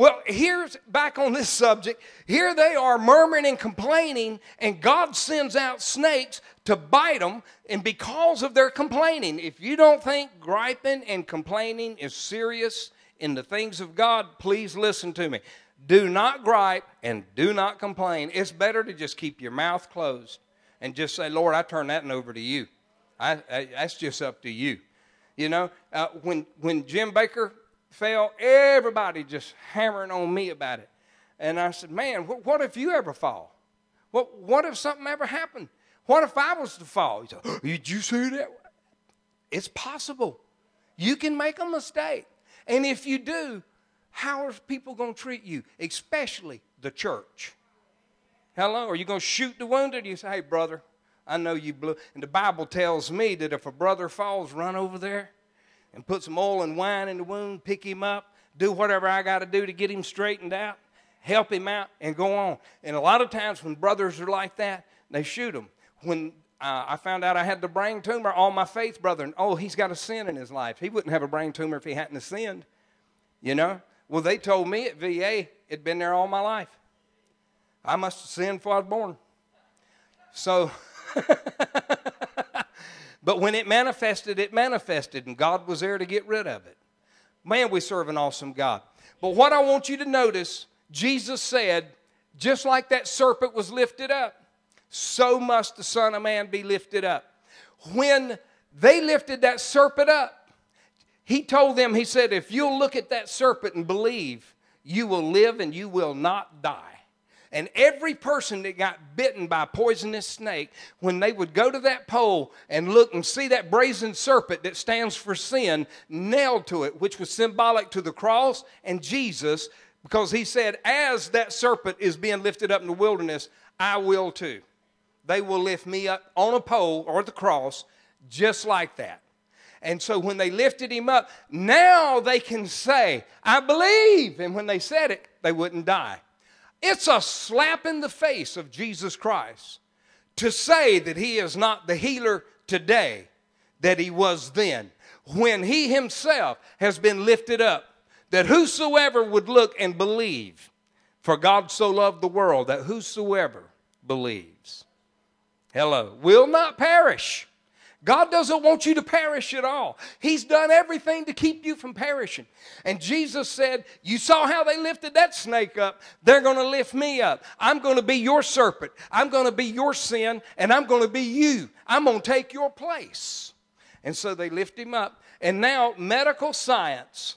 Well, here's back on this subject. Here they are murmuring and complaining, and God sends out snakes to bite them. And because of their complaining, if you don't think griping and complaining is serious in the things of God, please listen to me. Do not gripe and do not complain. It's better to just keep your mouth closed and just say, Lord, I turn that over to you. I, I, that's just up to you. You know, uh, when, when Jim Baker fell. Everybody just hammering on me about it. And I said, Man, what, what if you ever fall? What, what if something ever happened? What if I was to fall? Said, Did you see that? It's possible. You can make a mistake. And if you do, how are people going to treat you, especially the church? Hello? Are you going to shoot the wounded? You say, Hey, brother, I know you blew. And the Bible tells me that if a brother falls, run over there and put some oil and wine in the wound, pick him up, do whatever I got to do to get him straightened out, help him out, and go on. And a lot of times when brothers are like that, they shoot them. When uh, I found out I had the brain tumor, all my faith brethren, oh, he's got a sin in his life. He wouldn't have a brain tumor if he hadn't sinned, you know? Well, they told me at VA it'd been there all my life. I must have sinned before I was born. So. But when it manifested, it manifested, and God was there to get rid of it. Man, we serve an awesome God. But what I want you to notice, Jesus said, just like that serpent was lifted up, so must the Son of Man be lifted up. When they lifted that serpent up, he told them, he said, if you'll look at that serpent and believe, you will live and you will not die. And every person that got bitten by a poisonous snake, when they would go to that pole and look and see that brazen serpent that stands for sin nailed to it, which was symbolic to the cross and Jesus, because he said, As that serpent is being lifted up in the wilderness, I will too. They will lift me up on a pole or the cross just like that. And so when they lifted him up, now they can say, I believe. And when they said it, they wouldn't die. It's a slap in the face of Jesus Christ to say that he is not the healer today that he was then, when he himself has been lifted up, that whosoever would look and believe, for God so loved the world that whosoever believes, hello, will not perish God doesn't want you to perish at all. He's done everything to keep you from perishing. And Jesus said, You saw how they lifted that snake up. They're going to lift me up. I'm going to be your serpent. I'm going to be your sin, and I'm going to be you. I'm going to take your place. And so they lift him up. And now, medical science,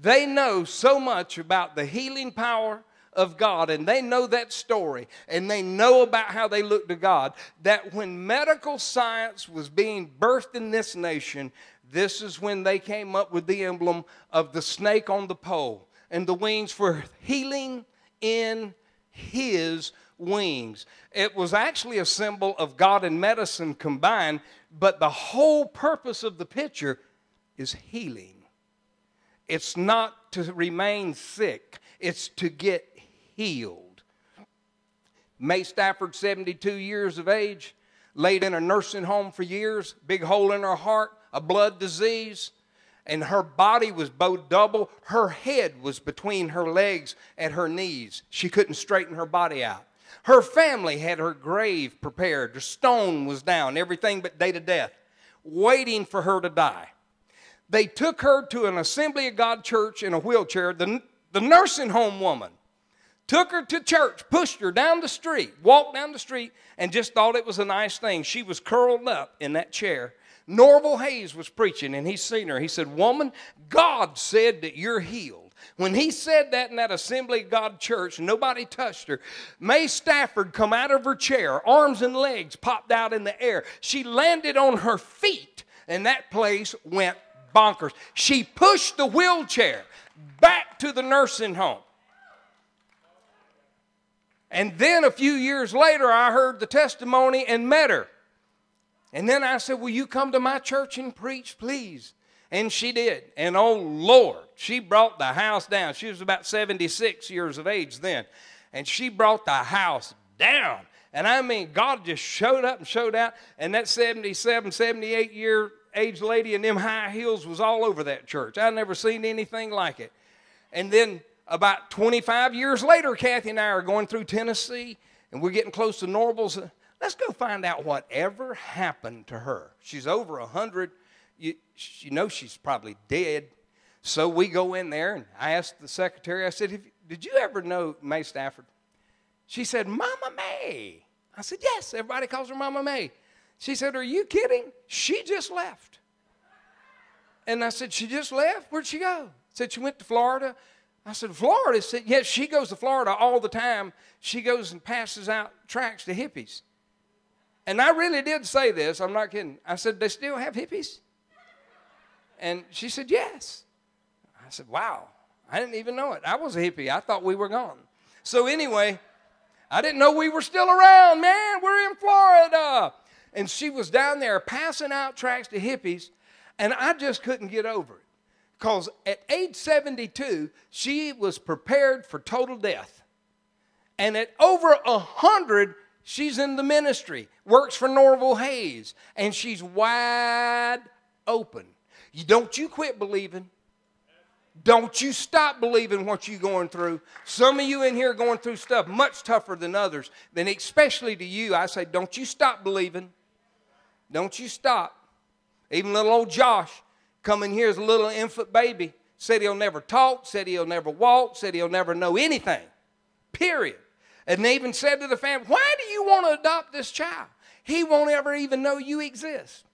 they know so much about the healing power of God and they know that story and they know about how they look to God, that when medical science was being birthed in this nation, this is when they came up with the emblem of the snake on the pole and the wings for healing in his wings. It was actually a symbol of God and medicine combined, but the whole purpose of the picture is healing. It's not to remain sick, it's to get healed. May Stafford, 72 years of age, laid in a nursing home for years, big hole in her heart, a blood disease, and her body was bowed double. Her head was between her legs and her knees. She couldn't straighten her body out. Her family had her grave prepared. The stone was down, everything but date of death, waiting for her to die. They took her to an Assembly of God church in a wheelchair. The, the nursing home woman took her to church, pushed her down the street, walked down the street, and just thought it was a nice thing. She was curled up in that chair. Norval Hayes was preaching, and he seen her. He said, Woman, God said that you're healed. When he said that in that Assembly of God church, nobody touched her. May Stafford come out of her chair, arms and legs popped out in the air. She landed on her feet, and that place went bonkers. She pushed the wheelchair back to the nursing home. And then a few years later, I heard the testimony and met her. And then I said, Will you come to my church and preach, please? And she did. And oh, Lord, she brought the house down. She was about 76 years of age then. And she brought the house down. And I mean, God just showed up and showed out. And that 77, 78 year age lady in them high heels was all over that church. I never seen anything like it. And then about 25 years later, Kathy and I are going through Tennessee and we're getting close to Norval's. Let's go find out whatever happened to her. She's over 100. You, you know she's probably dead. So we go in there and I asked the secretary, I said, Did you ever know May Stafford? She said, Mama May. I said, Yes, everybody calls her Mama May. She said, Are you kidding? She just left. And I said, She just left? Where'd she go? I said, She went to Florida. I said, Florida? Said, yes, she goes to Florida all the time. She goes and passes out tracts to hippies. And I really did say this, I'm not kidding. I said, They still have hippies? And she said, Yes. I said, Wow, I didn't even know it. I was a hippie. I thought we were gone. So, anyway, I didn't know we were still around, man. We're in Florida. And she was down there passing out tracts to hippies, and I just couldn't get over it because at age 72, she was prepared for total death. And at over a 100, she's in the ministry, works for Norval Hayes, and she's wide open. You, don't you quit believing. Don't you stop believing what you're going through. Some of you in here going through stuff much tougher than others, Then especially to you, I say, don't you stop believing. Don't you stop. Even little old Josh, coming here as a little infant baby. Said he'll never talk, said he'll never walk, said he'll never know anything, period. And they even said to the family, Why do you want to adopt this child? He won't ever even know you exist.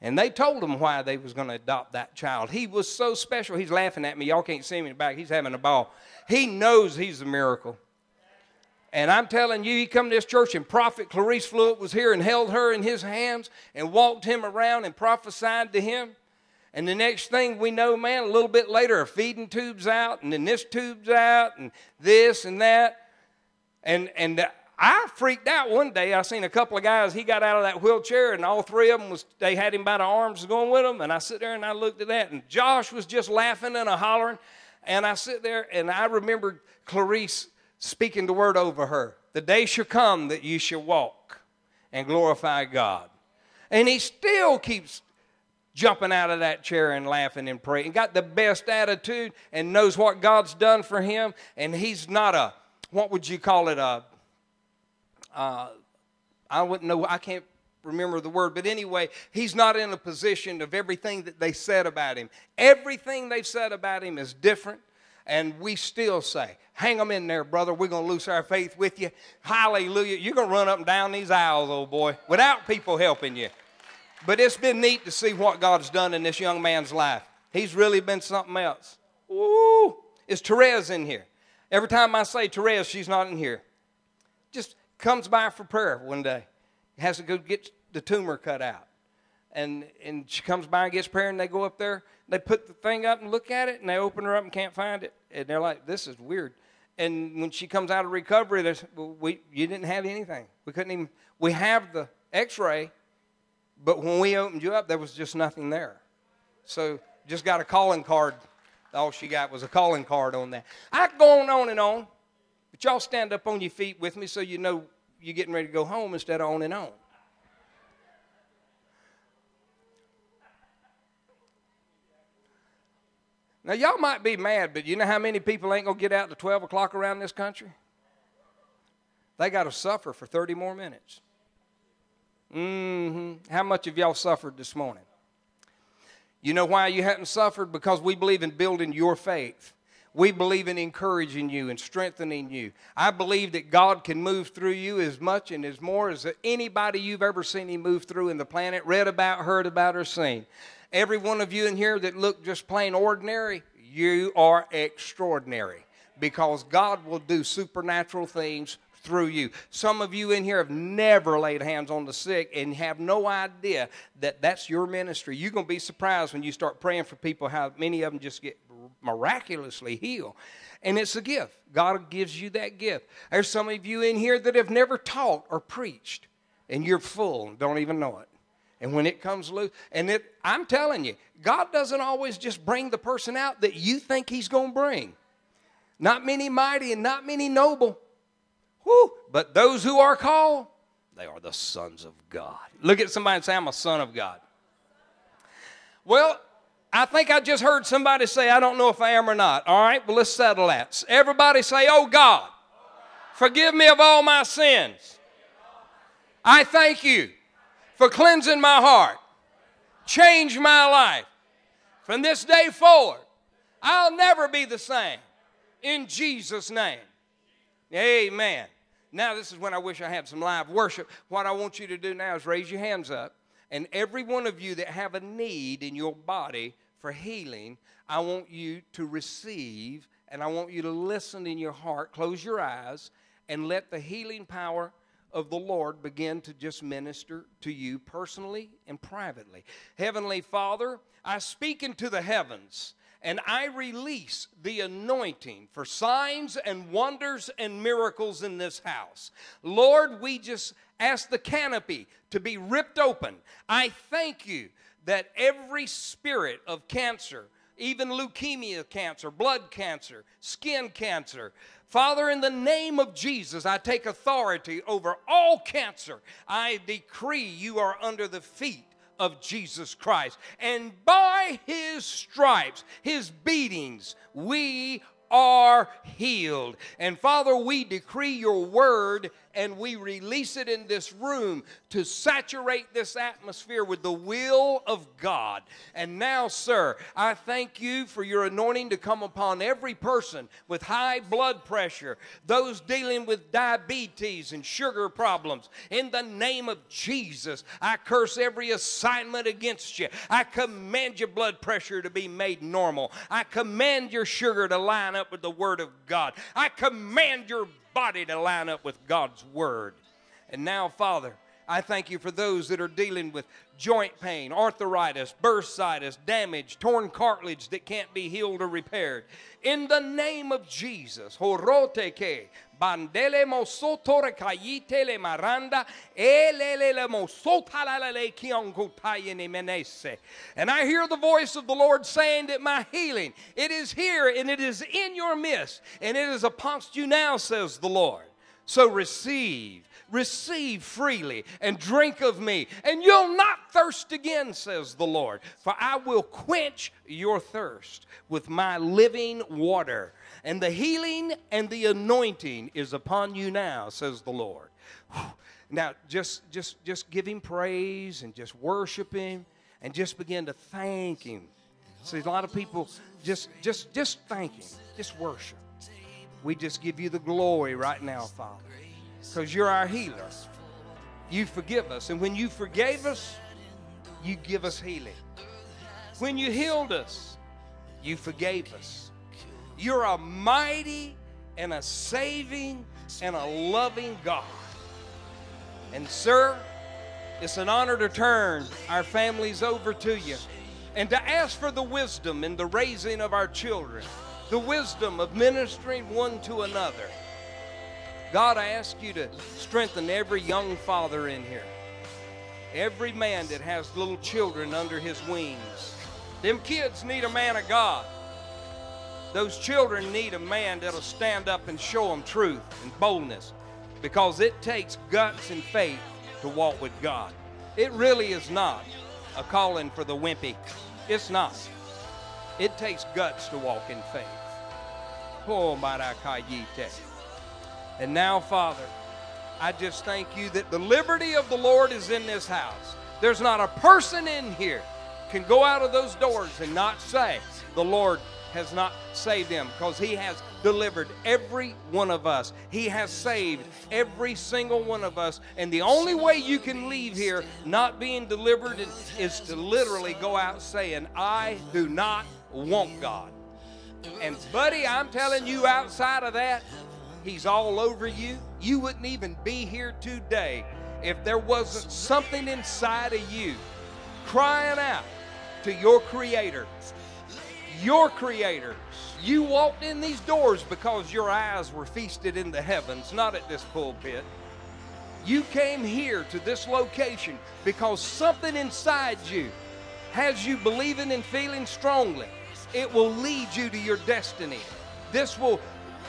And they told him why they was going to adopt that child. He was so special. He's laughing at me. Y'all can't see me in the back. He's having a ball. He knows he's a miracle. And I'm telling you, he come to this church and Prophet Clarice Fluitt was here and held her in his hands and walked him around and prophesied to him. And the next thing we know, man, a little bit later, are feeding tubes out, and then this tube's out, and this and that. And, and I freaked out one day. I seen a couple of guys. He got out of that wheelchair, and all three of them was they had him by the arms going with them. And I sit there and I looked at that, and Josh was just laughing and a hollering. And I sit there and I remembered Clarice speaking the word over her: "The day shall come that you shall walk and glorify God." And he still keeps jumping out of that chair and laughing and praying. Got the best attitude and knows what God's done for him. And he's not a, what would you call it, a, uh, I wouldn't know, I can't remember the word, but anyway, he's not in a position of everything that they said about him. Everything they've said about him is different. And we still say, hang them in there, brother. We're going to lose our faith with you. Hallelujah. You're going to run up and down these aisles, old boy, without people helping you. But it's been neat to see what God's done in this young man's life. He's really been something else. Ooh, is Therese in here? Every time I say Therese, she's not in here. Just comes by for prayer one day. Has to go get the tumor cut out. And, and she comes by and gets prayer, and they go up there. They put the thing up and look at it, and they open her up and can't find it. And they're like, this is weird. And when she comes out of recovery, there's, well, we, you didn't have anything. We couldn't even, we have the x ray, but when we opened you up, there was just nothing there. So just got a calling card. All she got was a calling card on that. I going go on, on and on, but y'all stand up on your feet with me so you know you're getting ready to go home instead of on and on. Now, y'all might be mad, but you know how many people ain't going to get out to 12 o'clock around this country? They got to suffer for 30 more minutes. Mm-hmm. How much of y'all suffered this morning? You know why you haven't suffered? Because we believe in building your faith. We believe in encouraging you and strengthening you. I believe that God can move through you as much and as more as anybody you've ever seen Him move through in the planet, read about, heard about, or seen. Every one of you in here that look just plain ordinary, you are extraordinary because God will do supernatural things through you. Some of you in here have never laid hands on the sick and have no idea that that's your ministry. You're going to be surprised when you start praying for people how many of them just get miraculously healed. And it's a gift. God gives you that gift. There's some of you in here that have never taught or preached, and you're full, and don't even know it. And when it comes loose, and it, I'm telling you, God doesn't always just bring the person out that you think He's going to bring. Not many mighty and not many noble, but those who are called, they are the sons of God. Look at somebody and say, I'm a son of God. Well, I think I just heard somebody say, I don't know if I am or not. All right, well, let's settle that. Everybody say, Oh God, forgive me of all my sins. I thank you for cleansing my heart. Change my life. From this day forward, I'll never be the same. In Jesus' name. Amen. Now, this is when I wish I had some live worship. What I want you to do now is raise your hands up. And every one of you that have a need in your body for healing, I want you to receive and I want you to listen in your heart. Close your eyes and let the healing power of the Lord begin to just minister to you personally and privately. Heavenly Father, I speak into the heavens and I release the anointing for signs and wonders and miracles in this house. Lord, we just ask the canopy to be ripped open. I thank you that every spirit of cancer, even leukemia cancer, blood cancer, skin cancer. Father, in the name of Jesus, I take authority over all cancer. I decree you are under the feet of Jesus Christ. And by his stripes, his beatings, we are healed. And Father, we decree your word and we release it in this room to saturate this atmosphere with the will of God. And now, sir, I thank you for your anointing to come upon every person with high blood pressure, those dealing with diabetes and sugar problems. In the name of Jesus, I curse every assignment against you. I command your blood pressure to be made normal. I command your sugar to line up with the Word of God. I command your body to line up with God's word. And now, Father, I thank you for those that are dealing with joint pain, arthritis, bursitis, damage, torn cartilage that can't be healed or repaired. In the name of Jesus, horoteke, bandele mosotore kayite le maranda, elele le mosotalale kiongotayene menese. And I hear the voice of the Lord saying that my healing, it is here and it is in your midst and it is upon you now, says the Lord. So receive Receive freely and drink of me, and you'll not thirst again, says the Lord. For I will quench your thirst with my living water, and the healing and the anointing is upon you now, says the Lord. Now, just, just, just give him praise and just worship him and just begin to thank him. See, a lot of people just, just, just thank him, just worship. We just give you the glory right now, Father because you're our healer. You forgive us. And when you forgave us, you give us healing. When you healed us, you forgave us. You're a mighty and a saving and a loving God. And, sir, it's an honor to turn our families over to you and to ask for the wisdom in the raising of our children, the wisdom of ministering one to another God, I ask you to strengthen every young father in here, every man that has little children under his wings. Them kids need a man of God. Those children need a man that'll stand up and show them truth and boldness because it takes guts and faith to walk with God. It really is not a calling for the wimpy. It's not. It takes guts to walk in faith. Oh, Marakayite. And now, Father, I just thank you that the liberty of the Lord is in this house. There's not a person in here can go out of those doors and not say, the Lord has not saved them because he has delivered every one of us. He has saved every single one of us. And the only way you can leave here not being delivered is to literally go out saying, I do not want God. And, buddy, I'm telling you, outside of that, He's all over you. You wouldn't even be here today if there wasn't something inside of you crying out to your Creator. Your Creator. You walked in these doors because your eyes were feasted in the heavens, not at this pulpit. You came here to this location because something inside you has you believing and feeling strongly. It will lead you to your destiny. This will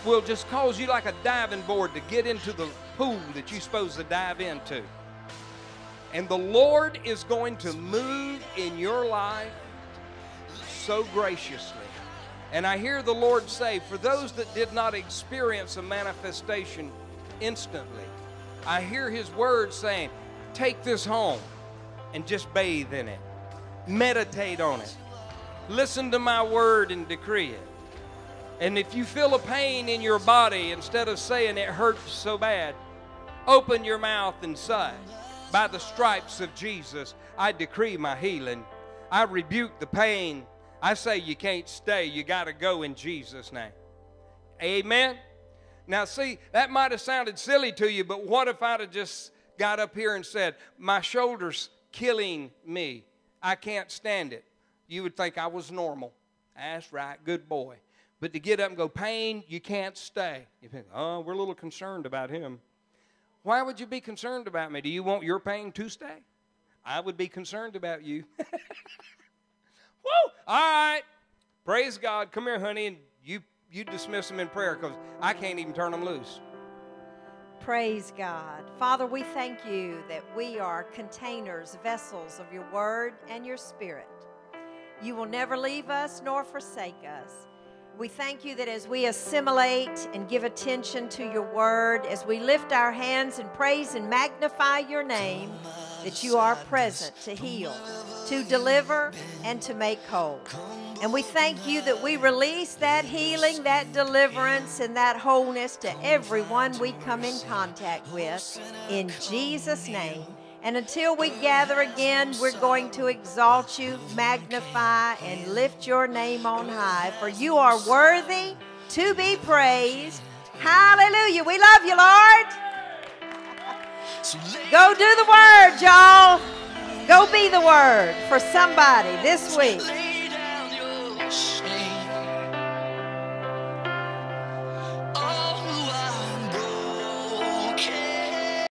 will just cause you like a diving board to get into the pool that you're supposed to dive into. And the Lord is going to move in your life so graciously. And I hear the Lord say, for those that did not experience a manifestation instantly, I hear His word saying, take this home and just bathe in it, meditate on it, listen to my word and decree it. And if you feel a pain in your body, instead of saying it hurts so bad, open your mouth and say, By the stripes of Jesus, I decree my healing. I rebuke the pain. I say you can't stay. You got to go in Jesus' name. Amen. Now, see, that might have sounded silly to you, but what if I'd have just got up here and said, My shoulder's killing me. I can't stand it. You would think I was normal. That's right. Good boy. But to get up and go, Pain, you can't stay. You think, Oh, we're a little concerned about him. Why would you be concerned about me? Do you want your pain to stay? I would be concerned about you. Woo! All right. Praise God. Come here, honey, and you you dismiss them in prayer because I can't even turn them loose. Praise God. Father, we thank you that we are containers, vessels of your word and your spirit. You will never leave us nor forsake us. We thank you that as we assimilate and give attention to your word, as we lift our hands and praise and magnify your name, that you are present to heal, to deliver, and to make whole. And we thank you that we release that healing, that deliverance, and that wholeness to everyone we come in contact with. In Jesus' name. And until we gather again, we're going to exalt you, magnify, and lift your name on high, for you are worthy to be praised. Hallelujah. We love you, Lord. Go do the word, y'all. Go be the word for somebody this week.